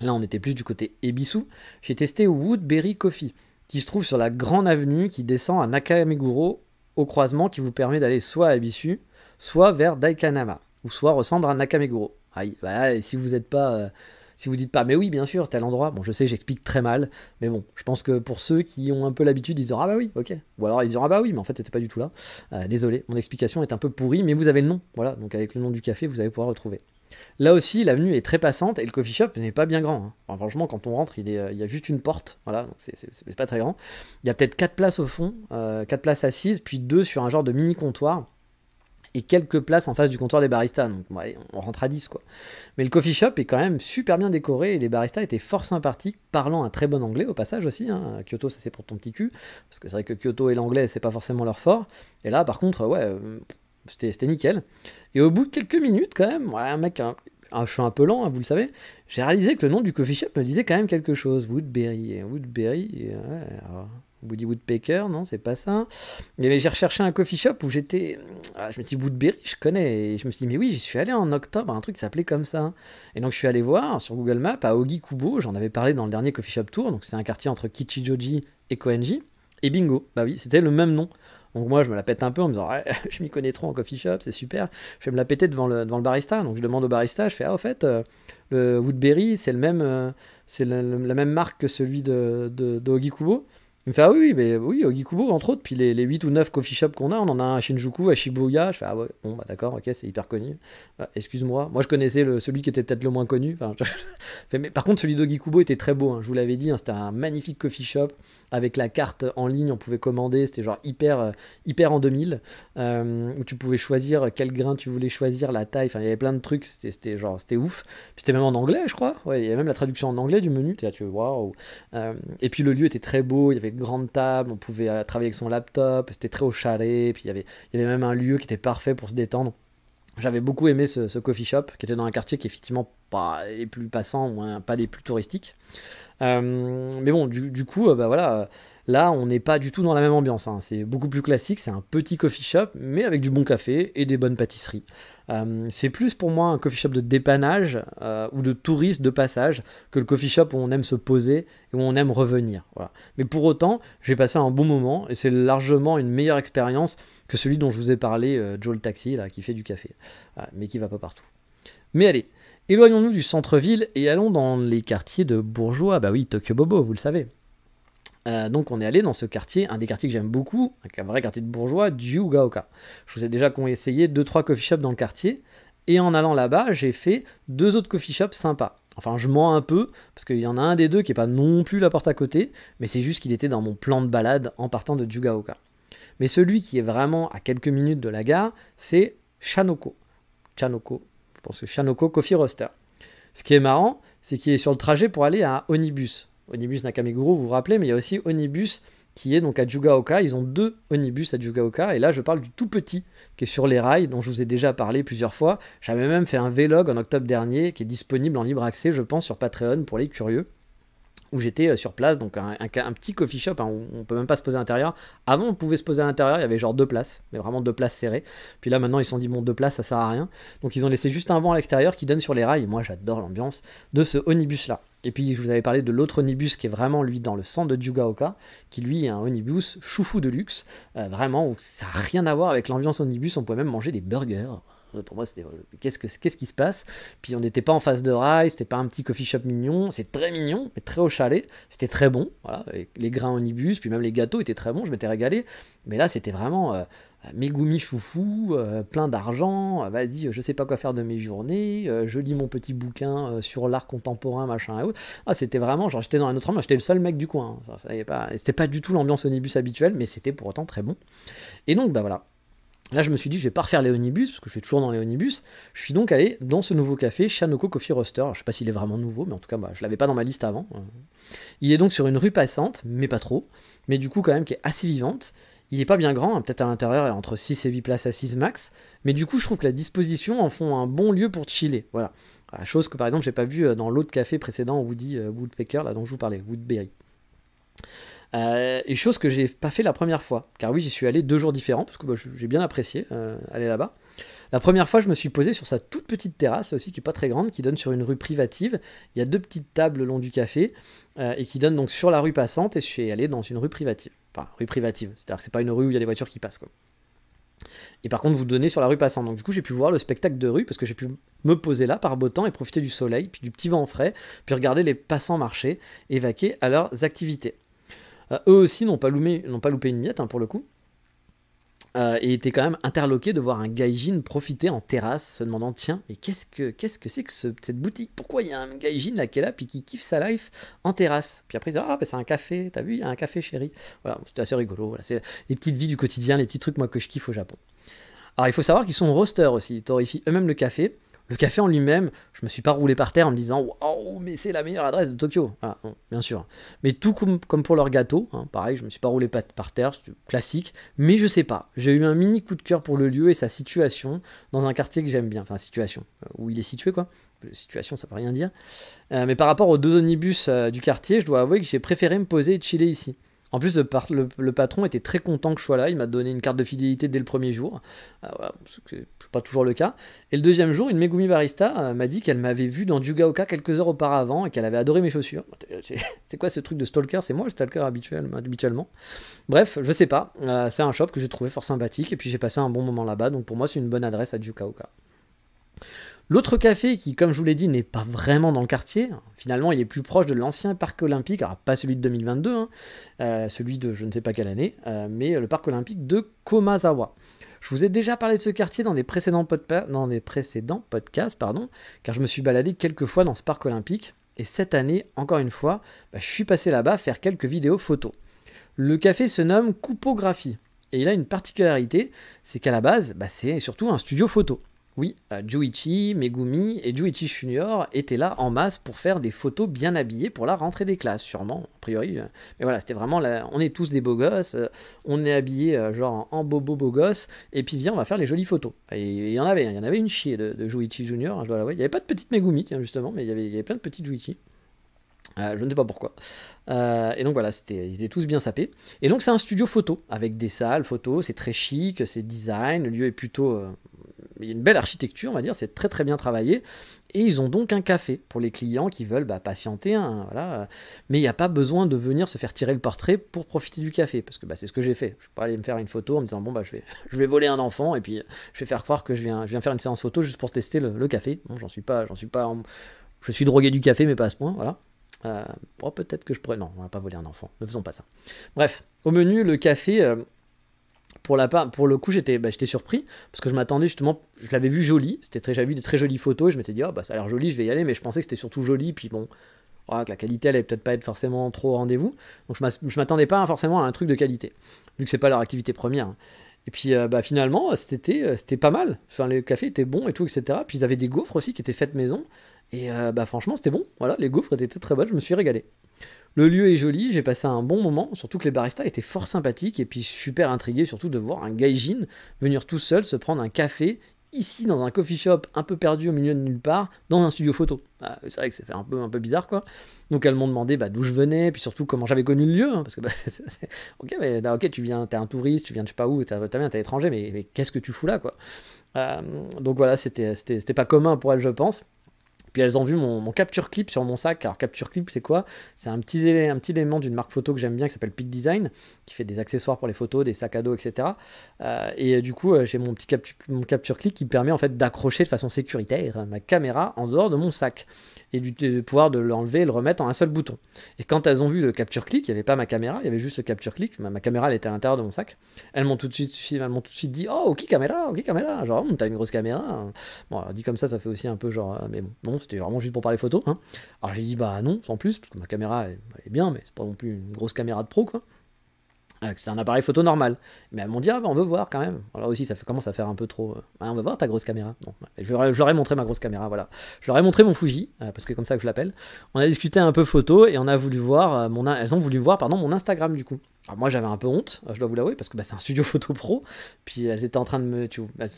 Là, on était plus du côté Ebisu. J'ai testé Woodberry Coffee, qui se trouve sur la grande avenue qui descend à Nakameguro au croisement qui vous permet d'aller soit à Bissu, soit vers Daikanama, ou soit ressemble à Nakameguro. Aïe, bah, si vous êtes pas. Euh, si vous dites pas, mais oui, bien sûr, à l'endroit. bon, je sais, j'explique très mal, mais bon, je pense que pour ceux qui ont un peu l'habitude, ils diront, ah bah oui, ok. Ou alors ils diront, ah bah oui, mais en fait, c'était pas du tout là. Euh, désolé, mon explication est un peu pourrie, mais vous avez le nom, voilà, donc avec le nom du café, vous allez pouvoir retrouver. Là aussi, l'avenue est très passante et le coffee shop n'est pas bien grand. Hein. franchement, quand on rentre, euh, il, y a juste une porte, voilà, donc c'est pas très grand. Il y a peut-être 4 places au fond, euh, places assises, puis 2 sur un genre de mini comptoir et quelques places en face du comptoir des baristas. Donc on rentre à 10 quoi. Mais le coffee shop est quand même super bien décoré et les baristas étaient fort sympathiques, parlant un très bon anglais au passage aussi. Hein. Kyoto, ça c'est pour ton petit cul, parce que c'est vrai que Kyoto et l'anglais, c'est pas forcément leur fort. Et là, par contre, ouais, euh, c'était nickel. Et au bout de quelques minutes, quand même, ouais, un mec, un, je suis un peu lent, hein, vous le savez, j'ai réalisé que le nom du coffee shop me disait quand même quelque chose. Woodberry. Woodberry, Woody Woodpecker, non, c'est pas ça. Mais ben, j'ai recherché un coffee shop où j'étais. Ah, je me dis Woodberry, je connais. Et je me suis dit, mais oui, j'y suis allé en octobre, un truc qui s'appelait comme ça. Et donc, je suis allé voir sur Google Maps à Ogi Kubo, j'en avais parlé dans le dernier coffee shop tour. Donc, c'est un quartier entre Kichijoji et Koenji. Et bingo, bah oui, c'était le même nom. Donc moi, je me la pète un peu en me disant, je m'y connais trop en coffee shop, c'est super. Je vais me la péter devant le, le barista. Donc je demande au barista, je fais, ah, au fait, euh, le Woodberry, c'est le même, euh, c'est la, même marque que celui de, de, il me fait Ah oui, oui, mais oui, Ogikubo, entre autres, puis les, les 8 ou 9 coffee shops qu'on a, on en a un à Shinjuku, à Shibuya. Je fais Ah ouais, bon, bah d'accord, ok, c'est hyper connu. Bah, excuse-moi. Moi, je connaissais le, celui qui était peut-être le moins connu. mais, par contre, celui d'Ogikubo était très beau, hein. je vous l'avais dit, hein, c'était un magnifique coffee shop avec la carte en ligne, on pouvait commander, c'était genre hyper, euh, hyper en 2000, euh, où tu pouvais choisir quel grain tu voulais choisir, la taille, enfin il y avait plein de trucs, c'était genre c'était ouf. c'était même en anglais, je crois, ouais, il y avait même la traduction en anglais du menu, tu vois, euh, Et puis le lieu était très beau, il y avait grande table, on pouvait euh, travailler avec son laptop, c'était très au chalet, puis il y avait, y avait même un lieu qui était parfait pour se détendre. J'avais beaucoup aimé ce, coffee shop qui était dans un quartier qui effectivement pas les plus passant ou pas les plus touristiques. Euh, mais bon, du, coup, euh, bah voilà, là on n'est pas du tout dans la même ambiance. Hein. C'est beaucoup plus classique, c'est un petit coffee shop, mais avec du bon café et des bonnes pâtisseries. Euh, c'est plus pour moi un coffee shop de dépannage euh, ou de touriste de passage que le coffee shop où on aime se poser et où on aime revenir. Mais pour autant, j'ai passé un bon moment et c'est largement une meilleure expérience que celui dont je vous ai parlé, euh, Joel taxi, là, qui fait du café, mais qui va pas partout. Mais allez, éloignons-nous du centre-ville et allons dans les quartiers de bourgeois. Bah oui, Tokyo Bobo, vous le savez. Euh, donc on est allé dans ce quartier, un des quartiers que j'aime beaucoup, un vrai quartier de bourgeois, Jugaoka. Je vous ai déjà essayé 2-3 coffee shops dans le quartier, et en allant là-bas, j'ai fait deux autres coffee shops sympas. Enfin, je mens un peu, parce qu'il y en a un des deux qui n'est pas non plus la porte à côté, mais c'est juste qu'il était dans mon plan de balade en partant de Jugaoka. Mais celui qui est vraiment à quelques minutes de la gare, c'est Chanoko. Chanoko, je pense que Chanoko Coffee Roaster. Ce qui est marrant, c'est qu'il est sur le trajet pour aller à Onibus. Onibus Nakameguro, vous vous rappelez, mais il y a aussi Onibus qui est donc à Jugaoka. Ils ont deux Onibus à Jugaoka. Et là, je parle du tout petit qui est sur les rails, dont je vous ai déjà parlé plusieurs fois. J'avais même fait un vlog en octobre dernier qui est disponible en libre accès, je pense, sur Patreon pour les curieux. Où j'étais euh, sur place, donc un, petit coffee shop, hein, on, ne peut même pas se poser à l'intérieur. Avant, on pouvait se poser à l'intérieur, il y avait genre deux places, mais vraiment deux places serrées. Puis là, maintenant, ils se sont dit, bon, deux places, ça sert à rien. Donc, ils ont laissé juste un banc à l'extérieur qui donne sur les rails. Moi, j'adore l'ambiance de ce Onibus là. Et puis je vous avais parlé de l'autre omnibus qui est vraiment lui dans le centre de Jugaoka, qui lui est un omnibus choufou de luxe, euh, vraiment où ça n'a rien à voir avec l'ambiance omnibus, on pouvait même manger des burgers, euh, pour moi, c'était euh, qu'est-ce, que, qui se passe Puis on n'était pas en face de rail, c'était pas un petit coffee shop mignon, c'est très mignon, mais très au chalet, c'était très bon. Voilà. les grains onibus, puis même les gâteaux étaient très bons, je m'étais régalé. Mais là, c'était vraiment euh, mes Megumi Choufou, plein d'argent, vas-y, je sais pas quoi faire de mes journées, je lis mon petit bouquin sur l'art contemporain, machin et autres. Ah, c'était vraiment, genre, j'étais dans un autre endroit, j'étais le seul mec du coin. Hein. Ça, pas, c'était pas du tout l'ambiance onibus habituelle, mais c'était pour autant très bon. Et donc, ben voilà. Là, je me suis dit, je vais pas refaire les Onibus, parce que je suis toujours dans les Onibus. Je suis donc allé dans ce nouveau café, Chanoko Coffee Roaster. je sais pas s'il est vraiment nouveau, mais en tout cas, bah, je l'avais pas dans ma liste avant. Euh, il est donc sur une rue passante, mais pas trop, mais du coup, quand même, qui est assez vivante. Il est pas bien grand, hein, peut-être à l'intérieur, entre 6 et 8 places à 6 max. Mais du coup, je trouve que la disposition en font un bon lieu pour chiller. Voilà. Ah, chose que, par exemple, j'ai pas vu euh, dans l'autre café précédent, Woody euh, Woodpecker, là, dont je vous parlais, Woodberry. Euh, une chose que j'ai pas fait la première fois, car oui, j'y suis allé deux jours différents, parce que bah, j'ai bien apprécié euh, aller là-bas. La première fois, je me suis posé sur sa toute petite terrasse, aussi qui est pas très grande, qui donne sur une rue privative. Il y a deux petites tables le long du café, euh, et qui donne donc sur la rue passante, et je suis allé dans une rue privative. Enfin, rue privative, c'est-à-dire que c'est pas une rue où il y a des voitures qui passent, quoi. Et par contre, vous donnez sur la rue passante. Donc, du coup, j'ai pu voir le spectacle de rue parce que j'ai pu me poser là par beau temps et profiter du soleil, puis du petit vent frais, puis regarder les passants marcher, et vaquer à leurs activités. Euh, eux aussi n'ont pas, loupé, pas loupé une miette hein, pour le coup. Euh, et étaient quand même interloqués de voir un gaijin profiter en terrasse, se demandant tiens, mais qu'est-ce que qu'est-ce que c'est que cette boutique Pourquoi il y a un gaijin là qui est là puis qui kiffe sa life en terrasse Puis après ils disent ah ben c'est un café, t'as vu il y a un café chéri. Voilà, c'était assez rigolo. Voilà, c'est les petites vies du quotidien, les petits trucs moi que je kiffe au Japon. Alors il faut savoir qu'ils sont roasters aussi, ils eux-mêmes le café. Le café en lui-même, je me suis pas roulé par terre en me disant waouh, mais c'est la meilleure adresse de Tokyo. Ah, bien sûr. Mais tout comme, pour leur gâteau, hein, pareil, je me suis pas roulé par terre, c'est classique. Mais je sais pas, j'ai eu un mini coup de cœur pour le lieu et sa situation dans un quartier que j'aime bien. Enfin, situation, euh, où il est situé quoi euh, situation, ça veut rien dire. Euh, mais par rapport aux deux omnibus du quartier, je dois avouer que j'ai préféré me poser et chiller ici. En plus, le, patron était très content que je sois là. Il m'a donné une carte de fidélité dès le premier jour. Ah, ce qui n'est pas toujours le cas. Et le deuxième jour, une Megumi Barista euh, m'a dit qu'elle m'avait vu dans Jugaoka quelques heures auparavant et qu'elle avait adoré mes chaussures. C'est quoi ce truc de stalker C'est moi le stalker habituel, habituellement. Bref, je sais pas. Euh, c'est un shop que j'ai trouvé fort sympathique et puis j'ai passé un bon moment là-bas. Donc pour moi, c'est une bonne adresse à Jugaoka. L'autre café qui, comme je vous l'ai dit, n'est pas vraiment dans le quartier, finalement il est plus proche de l'ancien parc olympique, alors pas celui de 2022, hein, euh, celui de je ne sais pas quelle année, euh, mais le parc olympique de Komazawa. Je vous ai déjà parlé de ce quartier dans des précédents, podcasts, pardon, car je me suis baladé quelques fois dans ce parc olympique, et cette année, encore une fois, bah, je suis passé là-bas faire quelques vidéos photos. Le café se nomme Coupographie, et il a une particularité, c'est qu'à la base, bah, c'est surtout un studio photo. Oui, Juichi, Megumi et Juichi Junior étaient là en masse pour faire des photos bien habillées pour la rentrée des classes, sûrement, a priori. Hein. Mais voilà, c'était vraiment la... on est tous des beaux gosses, euh, on est habillés euh, genre en bobo beau gosse, et puis viens, on va faire les jolies photos. Et il y en avait, hein, il y en avait une chier de, Juichi Junior, hein, je dois Il n'y avait pas de petite Megumi, justement, mais il y avait, plein de petites Juichi. Euh, je ne sais pas pourquoi. et donc voilà, c'était, ils étaient tous bien sapés. Et donc c'est un studio photo, avec des salles photo, c'est très chic, c'est design, le lieu est plutôt, il y a une belle architecture, on va dire, c'est très très bien travaillé. Et ils ont donc un café pour les clients qui veulent bah, patienter, hein, mais il n'y a pas besoin de venir se faire tirer le portrait pour profiter du café, parce que bah, c'est ce que j'ai fait. Je ne pas aller me faire une photo en me disant, bon, bah, je, vais, voler un enfant, et puis euh, je vais faire croire que je viens, faire une séance photo juste pour tester le, café. j'en suis pas, je suis drogué du café, mais pas à ce point, voilà. Euh, peut-être que je pourrais, non, on ne va pas voler un enfant, ne faisons pas ça. Bref, au menu, le café... Euh, pour, le coup, bah, j'étais surpris parce que je m'attendais justement, je l'avais vu jolie, j'avais vu des très jolies photos et je m'étais dit, oh, bah, ça a l'air joli, je vais y aller, mais je pensais que c'était surtout joli, puis bon, que la qualité elle est peut-être pas être forcément trop au rendez-vous. Donc je m'attendais pas forcément à un truc de qualité, vu que c'est pas leur activité première. Et puis euh, bah, finalement, euh, c'était pas mal. Enfin, le café était bon et tout, etc. Puis ils avaient des gaufres aussi qui étaient faites maison. Et euh, bah, franchement, c'était bon. Voilà, les gaufres étaient très bonnes, je me suis régalé. Le lieu est joli, j'ai passé un bon moment, surtout que les baristas étaient fort sympathiques et puis super intrigués surtout de voir un gaijin venir tout seul se prendre un café ici dans un coffee shop un peu perdu au milieu de nulle part, dans un studio photo. Bah, c'est vrai que c'est fait un peu, un peu bizarre quoi. Donc elles m'ont demandé bah, d'où je venais, puis surtout comment j'avais connu le lieu. Hein, parce que, bah, ok, mais ok, tu viens, t'es un touriste, tu viens de je sais pas où, tu bien, t'es étranger, mais, qu'est-ce que tu fous là quoi euh, Donc voilà, c'était pas commun pour elles, je pense. Puis elles ont vu mon, capture clip sur mon sac. Alors capture clip, c'est quoi C'est un petit, petit élément d'une marque photo que j'aime bien qui s'appelle Peak Design, qui fait des accessoires pour les photos, des sacs à dos, etc. et euh, euh, du coup, euh, j'ai mon petit capture, capture clip qui permet en fait d'accrocher de façon sécuritaire ma caméra en dehors de mon sac et du, de pouvoir de l'enlever et le remettre en un seul bouton. Et quand elles ont vu le capture clip, il n'y avait pas ma caméra, il y avait juste le capture clip. Ma, caméra, elle était à l'intérieur de mon sac. Elles m'ont tout de suite, tout de suite dit, oh ok caméra, ok oh, caméra. Genre, oh, t'as une grosse caméra. Bon, dit comme ça, ça fait aussi un peu genre, mais bon c'était vraiment juste pour parler photo. Hein. Alors j'ai dit bah non, sans plus, parce que ma caméra elle est bien, mais c'est pas non plus une grosse caméra de pro quoi. Ah, c'est un appareil photo normal. Mais elles m'ont dit, ah, bah, on veut voir quand même. Alors aussi, ça commence à faire un peu trop. Euh, ah, on veut voir ta grosse caméra. Non, bah, je, leur ai montré ma grosse caméra, voilà. Je leur ai montré mon Fuji, euh, parce que comme ça que je l'appelle. On a discuté un peu photo et on a voulu voir, euh, mon, elles ont voulu voir, pardon, mon Instagram du coup. Alors moi j'avais un peu honte, je dois vous l'avouer, parce que bah, c'est un studio photo pro. Puis elles étaient en train de me,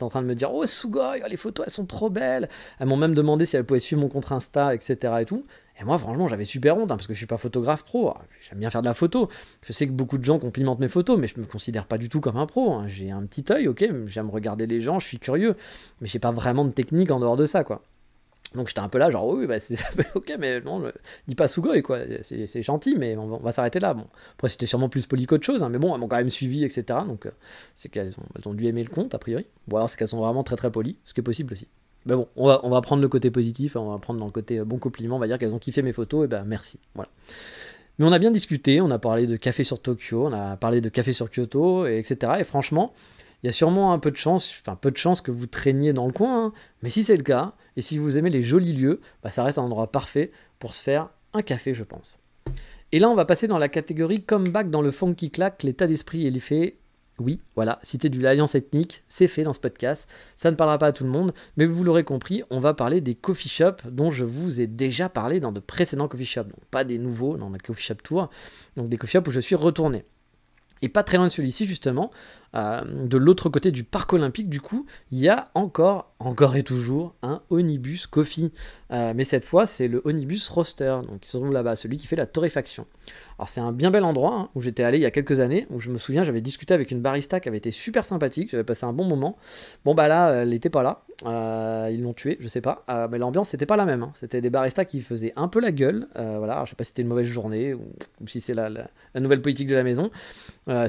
en train de me dire, oh Sugoi, oh, les photos elles sont trop belles. Elles m'ont même demandé si elles pouvaient suivre mon compte Insta, etc. et tout. Et moi, franchement, j'avais super honte, hein, parce que je suis pas photographe pro. Ah, j'aime bien faire de la photo. Je sais que beaucoup de gens complimentent mes photos, mais je me considère pas du tout comme un pro. Hein. J'ai un petit œil, ok, j'aime regarder les gens, je suis curieux, mais j'ai pas vraiment de technique en dehors de ça, quoi. Donc j'étais un peu là, genre oui, bah c'est bah, ok, mais non, je... dis pas et quoi, c'est gentil, mais on va, s'arrêter là. Bon, après c'était sûrement plus poli qu'autre chose, hein, mais bon, elles m'ont quand même suivi, etc. Donc euh, c'est qu'elles ont, ont dû aimer le compte, a priori. Ou alors c'est qu'elles sont vraiment très très polies, ce qui est possible aussi mais bon, on va, prendre le côté positif, hein, on va prendre dans le côté euh, bon compliment, on va dire qu'elles ont kiffé mes photos, et ben merci. Voilà. Mais on a bien discuté, on a parlé de café sur Tokyo, on a parlé de café sur Kyoto, etc. Et franchement, il y a sûrement un peu de chance, enfin peu de chance que vous traîniez dans le coin, hein. mais si c'est le cas, et si vous aimez les jolis lieux, bah, ça reste un endroit parfait pour se faire un café, je pense. Et là, on va passer dans la catégorie comeback dans le fond qui claque, l'état d'esprit et l'effet oui, voilà, cité de l'alliance ethnique, c'est fait dans ce podcast. Ça ne parlera pas à tout le monde, mais vous l'aurez compris, on va parler des coffee shops dont je vous ai déjà parlé dans de précédents coffee shops. Donc pas des nouveaux, dans ma coffee shop tour, donc des coffee shops où je suis retourné. Et pas très loin de celui-ci, justement, euh, de l'autre côté du parc olympique, du coup, il y a encore, encore et toujours, un Onibus Coffee. Euh, mais cette fois, c'est le Onibus Roaster, donc se trouve là-bas, celui qui fait la torréfaction. Alors c'est un bien bel endroit hein, où j'étais allé il y a quelques années, où je me souviens, j'avais discuté avec une barista qui avait été super sympathique, j'avais passé un bon moment. Bon bah là, euh, elle n'était pas là, ils l'ont tué, je sais pas, mais l'ambiance n'était pas la même. Hein. C'était des baristas qui faisaient un peu la gueule, voilà, je sais pas si c'était une mauvaise journée ou, si c'est la, nouvelle politique de la maison.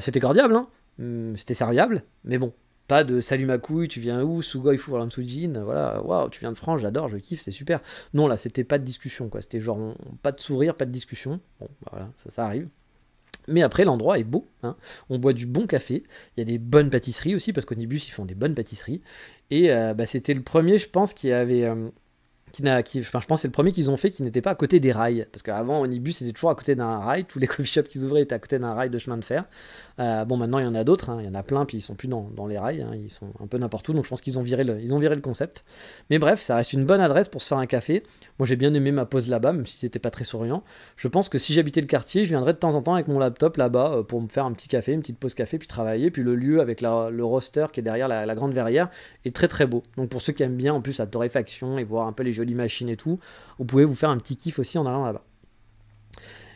c'était cordial, hein Hmm, c'était serviable, mais bon, pas de salut ma couille, tu viens où, Sugoi Furam Sujin, voilà, waouh, tu viens de France, j'adore, je kiffe, c'est super. Non, là, c'était pas de discussion, quoi, c'était genre pas de sourire, pas de discussion. Bon, bah voilà, ça, arrive. Mais après, l'endroit est beau. Hein. On boit du bon café. Il y a des bonnes pâtisseries aussi, parce qu'au Nibus, ils font des bonnes pâtisseries. Et euh, bah, c'était le premier, je pense, qui avait. Euh, je pense que c'est le premier qu'ils ont fait qui n'était pas à côté des rails. Parce qu'avant, Onibus c'était toujours à côté d'un rail. Tous les coffee shops qu'ils ouvraient étaient à côté d'un rail de chemin de fer. Euh, bon, maintenant, il y en a d'autres. Hein. Il y en a plein, puis ils sont plus dans, les rails. Hein. Ils sont un peu n'importe où. Donc, je pense qu'ils ont, viré le, ils ont viré le concept. Mais bref, ça reste une bonne adresse pour se faire un café. Moi, j'ai bien aimé ma pause là-bas, même si c'était pas très souriant. Je pense que si j'habitais le quartier, je viendrais de temps en temps avec mon laptop là-bas euh, pour me faire un petit café, une petite pause café, puis travailler. Puis le lieu avec le roster qui est derrière la, grande verrière est très très beau. Donc, pour ceux qui aiment bien, en plus, la torréfaction et voir un peu les jolies et tout, vous pouvez vous faire un petit kiff aussi en allant là-bas.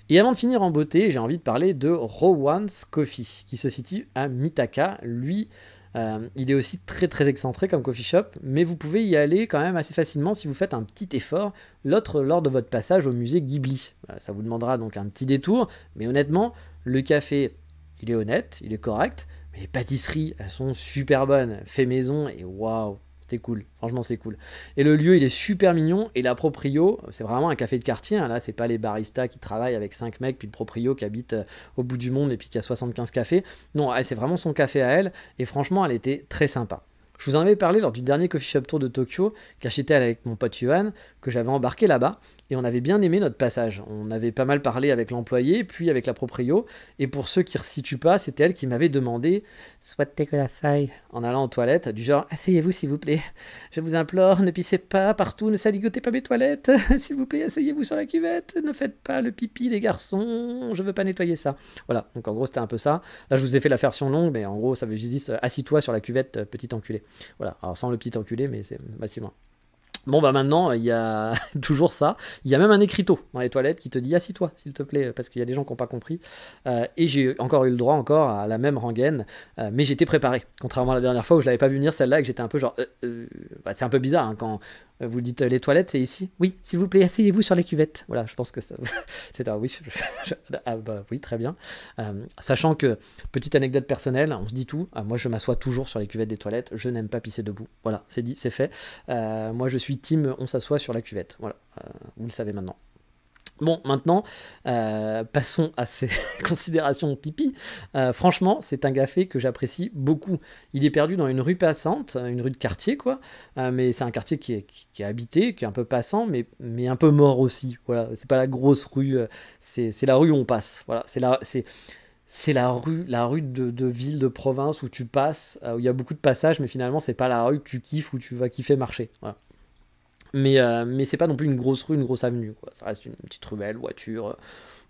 Et avant de finir en beauté, j'ai envie de parler de Rowan's Coffee, qui se situe à Mitaka. Lui, euh, il est aussi très très excentré comme coffee shop, mais vous pouvez y aller quand même assez facilement si vous faites un petit effort, l'autre lors de votre passage au musée Ghibli. Euh, ça vous demandera donc un petit détour, mais honnêtement, le café, il est honnête, il est correct, mais les pâtisseries, elles sont super bonnes, fait maison, et waouh, c'était cool. Franchement, c'est cool. Et le lieu, il est super mignon. Et la proprio, c'est vraiment un café de quartier. Hein. Là, c'est pas les baristas qui travaillent avec 5 mecs, puis le proprio qui habite euh, au bout du monde et puis qui a 75 cafés. Non, c'est vraiment son café à elle. Et franchement, elle était très sympa. Je vous en avais parlé lors du dernier coffee shop tour de Tokyo, j'étais avec mon pote Yuan, que j'avais embarqué là-bas et on avait bien aimé notre passage. On avait pas mal parlé avec l'employé, puis avec la proprio, et pour ceux qui ne resituent pas, c'était elle qui m'avait demandé Soit kudasai en allant aux toilettes, du genre Asseyez-vous s'il vous plaît, je vous implore, ne pissez pas partout, ne saligotez pas mes toilettes, s'il vous plaît, asseyez-vous sur la cuvette, ne faites pas le pipi des garçons, je veux pas nettoyer ça. Voilà, donc en gros c'était un peu ça. Là je vous ai fait la version longue, mais en gros ça veut juste dire Assis-toi sur la cuvette, euh, petit enculé. Voilà, alors sans le petit enculé, mais c'est massivement. Bon, bah maintenant, il y a toujours ça. Il y a même un écriteau dans les toilettes qui te dit Assis-toi, s'il te plaît, parce qu'il y a des gens qui n'ont pas compris. Euh, et j'ai encore eu le droit encore à la même rengaine, euh, mais j'étais préparé. Contrairement à la dernière fois où je l'avais pas vu venir, celle-là, et que j'étais un peu genre. Euh, bah, c'est un peu bizarre hein, quand euh, vous dites euh, les toilettes, c'est ici Oui, s'il vous plaît, asseyez-vous sur les cuvettes. Voilà, je pense que ça. c'est ah, oui, bah, oui, très bien. Euh, sachant que, petite anecdote personnelle, on se dit tout. moi, je m'assois toujours sur les cuvettes des toilettes. Je n'aime pas pisser debout. Voilà, c'est dit, c'est fait. moi, je suis team, on s'assoit sur la cuvette. Voilà, vous le savez maintenant. Bon, maintenant, euh, passons à ces considérations pipi. Euh, franchement, c'est un café que j'apprécie beaucoup. Il est perdu dans une rue passante, une rue de quartier, quoi. Euh, mais c'est un quartier qui est, qui, est, habité, qui est un peu passant, mais, mais un peu mort aussi. Voilà, c'est pas la grosse rue, c'est la rue où on passe. Voilà, c'est la c'est la rue, la rue de, de, ville, de province où tu passes, où il y a beaucoup de passages, mais finalement, c'est pas la rue que tu kiffes, où tu vas kiffer marcher. Voilà. Mais, euh, mais c'est pas non plus une grosse rue, une grosse avenue. Quoi. Ça reste une petite ruelle, voiture,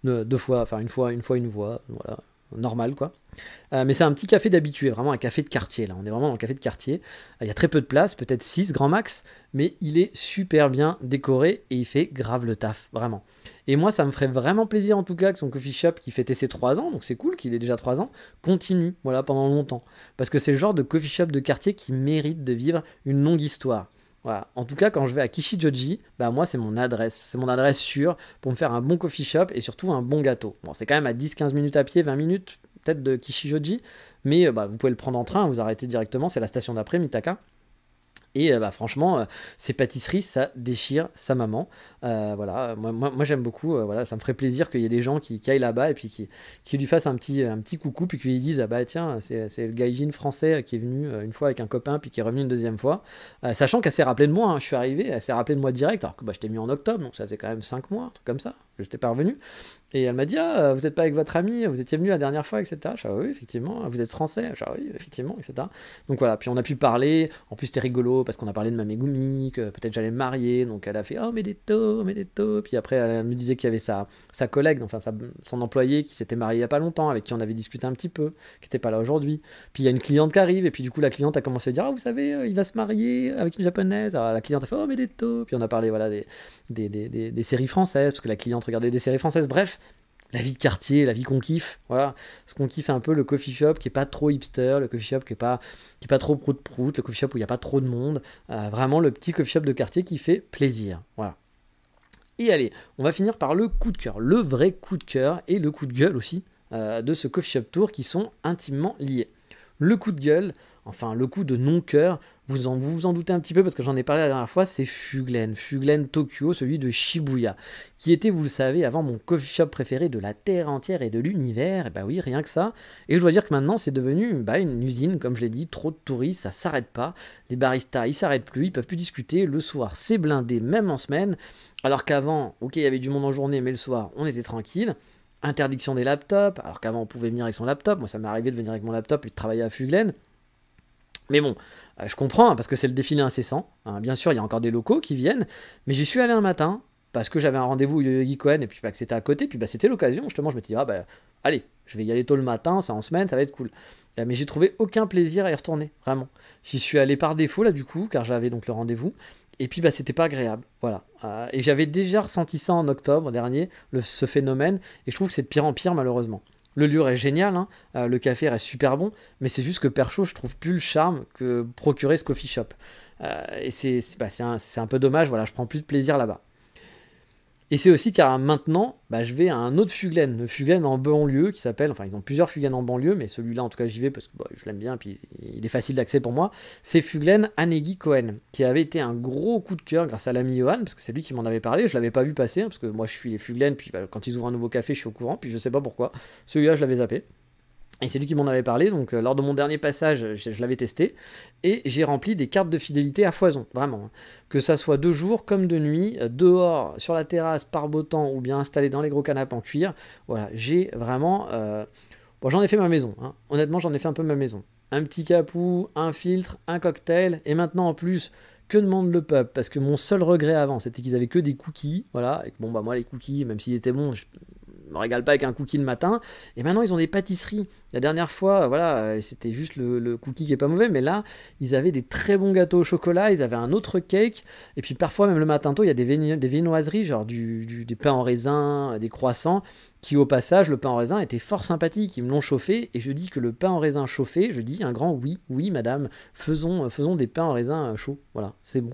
deux fois, enfin une fois, une fois, une voie, voilà, normal quoi. Euh, mais c'est un petit café d'habitué, vraiment un café de quartier là. On est vraiment dans le café de quartier. Euh, il y a très peu de place, peut-être 6 grand max, mais il est super bien décoré et il fait grave le taf, vraiment. Et moi, ça me ferait vraiment plaisir en tout cas que son coffee shop qui fait ses 3 ans, donc c'est cool qu'il ait déjà 3 ans, continue voilà, pendant longtemps. Parce que c'est le genre de coffee shop de quartier qui mérite de vivre une longue histoire. En tout cas, quand je vais à Kishijoji, bah moi c'est mon adresse, c'est mon adresse sûre pour me faire un bon coffee shop et surtout un bon gâteau. Bon, c'est quand même à 10-15 minutes à pied, 20 minutes peut-être de Kishijoji, mais euh, bah, vous pouvez le prendre en train, vous arrêtez directement, c'est la station d'après Mitaka. Et euh, bah, franchement, euh, ces pâtisseries, ça déchire sa maman. Euh, voilà, moi, j'aime beaucoup. voilà, ça me ferait plaisir qu'il y ait des gens qui, caillent aillent là-bas et puis qui, qui, lui fassent un petit, un petit coucou, puis qu'ils lui disent Ah bah tiens, c'est le gaijin français qui est venu une fois avec un copain, puis qui est revenu une deuxième fois. sachant qu'elle s'est rappelée de moi, hein, je suis arrivé, elle s'est rappelée de moi direct, alors que bah, je t'ai mis en octobre, donc ça faisait quand même cinq mois, un comme ça, je t'ai pas revenu. Et elle m'a dit ah, vous n'êtes pas avec votre ami, vous étiez venu la dernière fois, etc. Je dis, ah, oui, effectivement, vous êtes français. Ah oui, effectivement, etc. Donc voilà, puis on a pu parler. En plus, c'était rigolo parce qu'on a parlé de ma Megumi, que peut-être j'allais me marier. Donc elle a fait oh, mais des taux, mais des taux. Puis après, elle me disait qu'il y avait sa, sa collègue, enfin sa, son employé qui s'était marié il n'y a pas longtemps, avec qui on avait discuté un petit peu, qui n'était pas là aujourd'hui. Puis il y a une cliente qui arrive, et puis du coup, la cliente a commencé à dire ah, vous savez, euh, il va se marier avec une japonaise. Alors la cliente a fait oh, mais des Puis on a parlé voilà, des, des, des, des, des séries françaises, parce que la cliente regardait des séries françaises. Bref, la vie de quartier, la vie qu'on kiffe, voilà. Ce qu'on kiffe un peu, le coffee shop qui est pas trop hipster, le coffee shop qui est pas, qui est pas trop prout-prout, le coffee shop où il n'y a pas trop de monde, euh, vraiment le petit coffee shop de quartier qui fait plaisir, voilà. Et allez, on va finir par le coup de cœur, le vrai coup de cœur et le coup de gueule aussi euh, de ce coffee shop tour qui sont intimement liés. Le coup de gueule, enfin le coup de non-cœur, vous en, vous, en doutez un petit peu parce que j'en ai parlé la dernière fois, c'est Fuglen, Fuglen Tokyo, celui de Shibuya, qui était, vous le savez, avant mon coffee shop préféré de la terre entière et de l'univers, et bah oui, rien que ça. Et je dois dire que maintenant c'est devenu bah, une usine, comme je l'ai dit, trop de touristes, ça s'arrête pas, les baristas ils s'arrêtent plus, ils peuvent plus discuter, le soir c'est blindé, même en semaine, alors qu'avant, ok, il y avait du monde en journée, mais le soir on était tranquille interdiction des laptops, alors qu'avant on pouvait venir avec son laptop, moi ça m'est arrivé de venir avec mon laptop et de travailler à Fuglen, mais bon, euh, je comprends, hein, parce que c'est le défilé incessant. Hein. Bien sûr, il y a encore des locaux qui viennent, mais j'y suis allé un matin, parce que j'avais un rendez-vous Guy Cohen, et puis que c'était à côté, puis bah, c'était l'occasion, justement, je suis dit, ah bah, allez, je vais y aller tôt le matin, c'est en semaine, ça va être cool. Euh, mais j'ai trouvé aucun plaisir à y retourner, vraiment. J'y suis allé par défaut, là, du coup, car j'avais donc le rendez-vous, et puis bah, c'était pas agréable, voilà. Euh, et j'avais déjà ressenti ça en octobre dernier, ce phénomène, et je trouve que c'est de pire en pire, malheureusement. Le lieu est génial, hein. euh, le café reste super bon, mais c'est juste que Percho, je trouve plus le charme que procurer ce coffee shop. Euh, et c'est bah, un, un, peu dommage, voilà, je prends plus de plaisir là-bas. Et c'est aussi car maintenant, bah, je vais à un autre Fuglen, le Fuglen en banlieue qui s'appelle, enfin ils ont plusieurs Fuglen en banlieue, mais celui-là en tout cas j'y vais parce que bah, je l'aime bien et puis il est facile d'accès pour moi. C'est Fuglen Anegi Cohen, qui avait été un gros coup de cœur grâce à l'ami Johan, parce que c'est lui qui m'en avait parlé, je l'avais pas vu passer, hein, parce que moi je suis les Fuglen, puis bah, quand ils ouvrent un nouveau café je suis au courant, puis je sais pas pourquoi. Celui-là je l'avais zappé. Et c'est lui qui m'en avait parlé, donc euh, lors de mon dernier passage, euh, je, l'avais testé, et j'ai rempli des cartes de fidélité à foison, vraiment. Hein. Que ça soit de jour comme de nuit, euh, dehors, sur la terrasse, par beau temps, ou bien installé dans les gros canapes en cuir, voilà, j'ai vraiment... Bon, j'en ai fait ma maison, hein. honnêtement, j'en ai fait un peu ma maison. Un petit capou, un filtre, un cocktail, et maintenant en plus, que demande le peuple Parce que mon seul regret avant, c'était qu'ils avaient que des cookies, voilà, et que bon, bah moi les cookies, même s'ils étaient bons, me régale pas avec un cookie le matin. Et maintenant, ils ont des pâtisseries. La dernière fois, euh, voilà, euh, c'était juste le, cookie qui est pas mauvais, mais là, ils avaient des très bons gâteaux au chocolat, ils avaient un autre cake, et puis parfois, même le matin tôt, il y a des, viennoiseries, genre du, du, pains en raisin, euh, des croissants, qui au passage, le pain en raisin était fort sympathique, ils me l'ont chauffé, et je dis que le pain en raisin chauffé, je dis un grand oui, oui madame, faisons, faisons des pains en raisin chaud, voilà, c'est bon.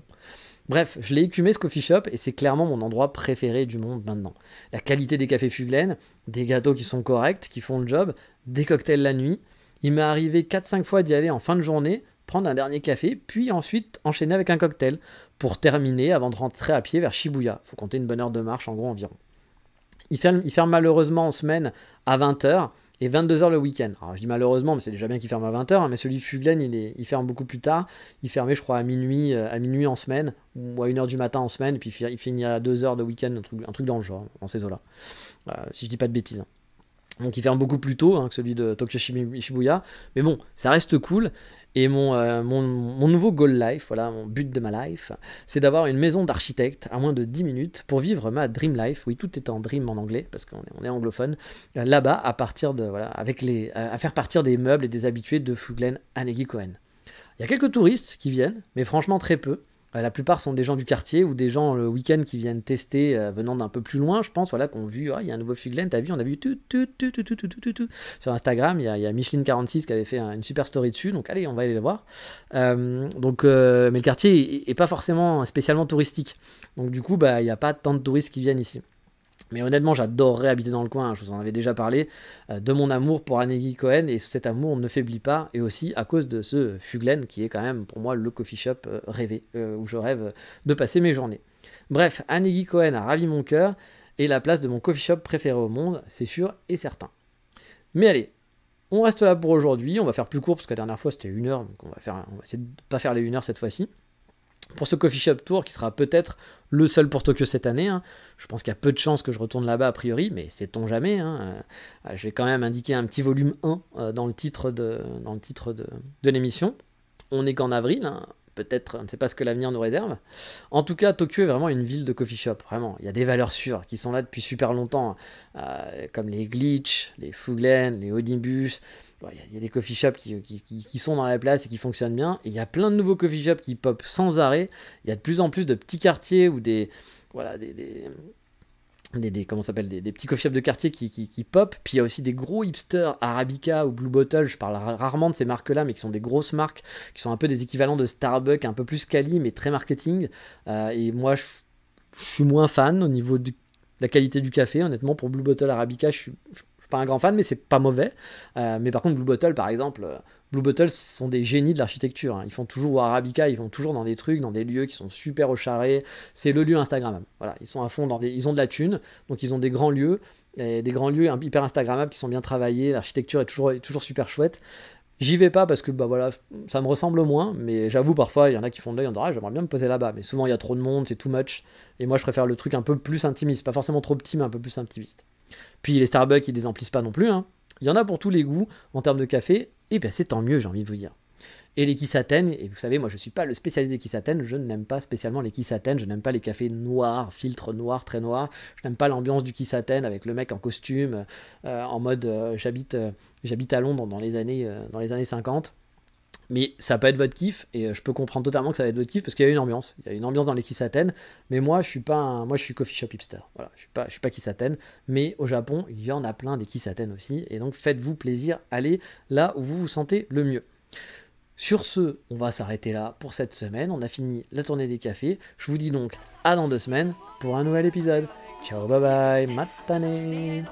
Bref, je l'ai écumé ce coffee shop et c'est clairement mon endroit préféré du monde maintenant. La qualité des cafés Fuglen, des gâteaux qui sont corrects, qui font le job, des cocktails la nuit. Il m'est arrivé 4-5 fois d'y aller en fin de journée, prendre un dernier café, puis ensuite enchaîner avec un cocktail pour terminer avant de rentrer à pied vers Shibuya. Faut compter une bonne heure de marche en gros environ. Il ferme, il ferme malheureusement en semaine à 20h et 22h le week-end. Alors je dis malheureusement, mais c'est déjà bien qu'il ferme à 20h, hein, mais celui de Fuglen, il, est, il ferme beaucoup plus tard. Il fermait, je crois, à minuit, euh, à minuit en semaine, ou à 1h du matin en semaine, et puis il finit à 2h de week-end, un truc, dans le genre, en ces eaux-là. Euh, si je dis pas de bêtises. Hein. Donc il ferme beaucoup plus tôt hein, que celui de Tokyo Shibuya, mais bon, ça reste cool. Et euh, mon, mon, nouveau goal life, voilà, mon but de ma life, c'est d'avoir une maison d'architecte à moins de 10 minutes pour vivre ma dream life. Oui, tout est en dream en anglais parce qu'on est, on est anglophone. Euh, là-bas, à partir de voilà, avec les, euh, à faire partir des meubles et des habitués de Fuglen Anegi Cohen. Il y a quelques touristes qui viennent, mais franchement très peu. Euh, la plupart sont des gens du quartier ou des gens le week-end qui viennent tester euh, venant d'un peu plus loin, je pense, voilà, qu'on vu, ah, il y a un nouveau Figlen, t'as vu, on a vu tout, tout, tout, tout, tout, tout, tout, tout. Sur Instagram, il y a, Micheline46 qui avait fait une super story dessus, donc allez, on va aller le voir. Euh, donc, mais le quartier est, pas forcément spécialement touristique. Donc du coup, bah, il n'y a pas tant de touristes qui viennent ici. Mais honnêtement, j'adorerais habiter dans le coin. Hein, je vous en avais déjà parlé euh, de mon amour pour Anegui Cohen et cet amour ne faiblit pas. Et aussi à cause de ce Fuglen qui est quand même pour moi le coffee shop euh, rêvé euh, où je rêve de passer mes journées. Bref, Anegui Cohen a ravi mon cœur et la place de mon coffee shop préféré au monde, c'est sûr et certain. Mais allez, on reste là pour aujourd'hui. On va faire plus court parce que la dernière fois c'était une heure, donc on va, faire, on va essayer de ne pas faire les une heure cette fois-ci pour ce coffee shop tour qui sera peut-être le seul pour Tokyo cette année. Hein. Je pense qu'il y a peu de chances que je retourne là-bas a priori, mais sait-on jamais. Hein. Euh, je vais quand même indiquer un petit volume 1 euh, dans le titre de, dans le titre de, l'émission. On n'est qu'en avril, hein. peut-être, on ne sait pas ce que l'avenir nous réserve. En tout cas, Tokyo est vraiment une ville de coffee shop, vraiment. Il y a des valeurs sûres qui sont là depuis super longtemps, euh, comme les glitch, les Fuglen, les Odibus, il bah, y, a des coffee shops qui, sont dans la place et qui fonctionnent bien. il y a plein de nouveaux coffee shops qui pop sans arrêt. Il y a de plus en plus de petits quartiers ou des. Voilà, des. des, comment s'appelle des, petits coffee shops de quartier qui, pop. Puis il y a aussi des gros hipsters, Arabica ou Blue Bottle. Je parle rarement de ces marques-là, mais qui sont des grosses marques, qui sont un peu des équivalents de Starbucks, un peu plus quali, mais très marketing. Euh, et moi, je, suis moins fan au niveau de la qualité du café. Honnêtement, pour Blue Bottle Arabica, je suis pas un grand fan, mais c'est pas mauvais. Euh, mais par contre, Blue Bottle, par exemple, euh, Blue Bottle sont des génies de l'architecture. Hein. Ils font toujours Arabica, ils vont toujours dans des trucs, dans des lieux qui sont super au charré. C'est le lieu Instagrammable. Voilà, ils sont à fond dans des, ils ont de la thune, donc ils ont des grands lieux, des grands lieux hyper Instagrammables qui sont bien travaillés. L'architecture est toujours, est toujours super chouette. J'y vais pas parce que bah voilà, ça me ressemble moins, mais j'avoue parfois il y en a qui font de l'œil en ah, j'aimerais bien me poser là-bas, mais souvent il y a trop de monde, c'est too much, et moi je préfère le truc un peu plus intimiste, pas forcément trop petit mais un peu plus intimiste. Puis les Starbucks ils désemplissent pas non plus, hein. il y en a pour tous les goûts en termes de café, et eh bien c'est tant mieux j'ai envie de vous dire et les kissaten. Et vous savez, moi je suis pas le spécialiste des kissaten, je n'aime pas spécialement les kissaten, je n'aime pas les cafés noirs, filtres noirs, très noirs, je n'aime pas l'ambiance du kissaten avec le mec en costume, euh, en mode euh, j'habite euh, j'habite à Londres dans les années, dans les années 50. Mais ça peut être votre kiff, et je peux comprendre totalement que ça va être votre kiff parce qu'il y a une ambiance. Il y a une ambiance dans les kissaten, mais moi je suis pas moi je suis coffee shop hipster. Voilà, je suis pas, je suis pas mais au Japon il y en a plein des Kisaten aussi, et donc faites-vous plaisir, allez là où vous vous sentez le mieux. Sur ce, on va s'arrêter là pour cette semaine. On a fini la tournée des cafés. Je vous dis donc à dans deux semaines pour un nouvel épisode. Ciao, bye bye, matane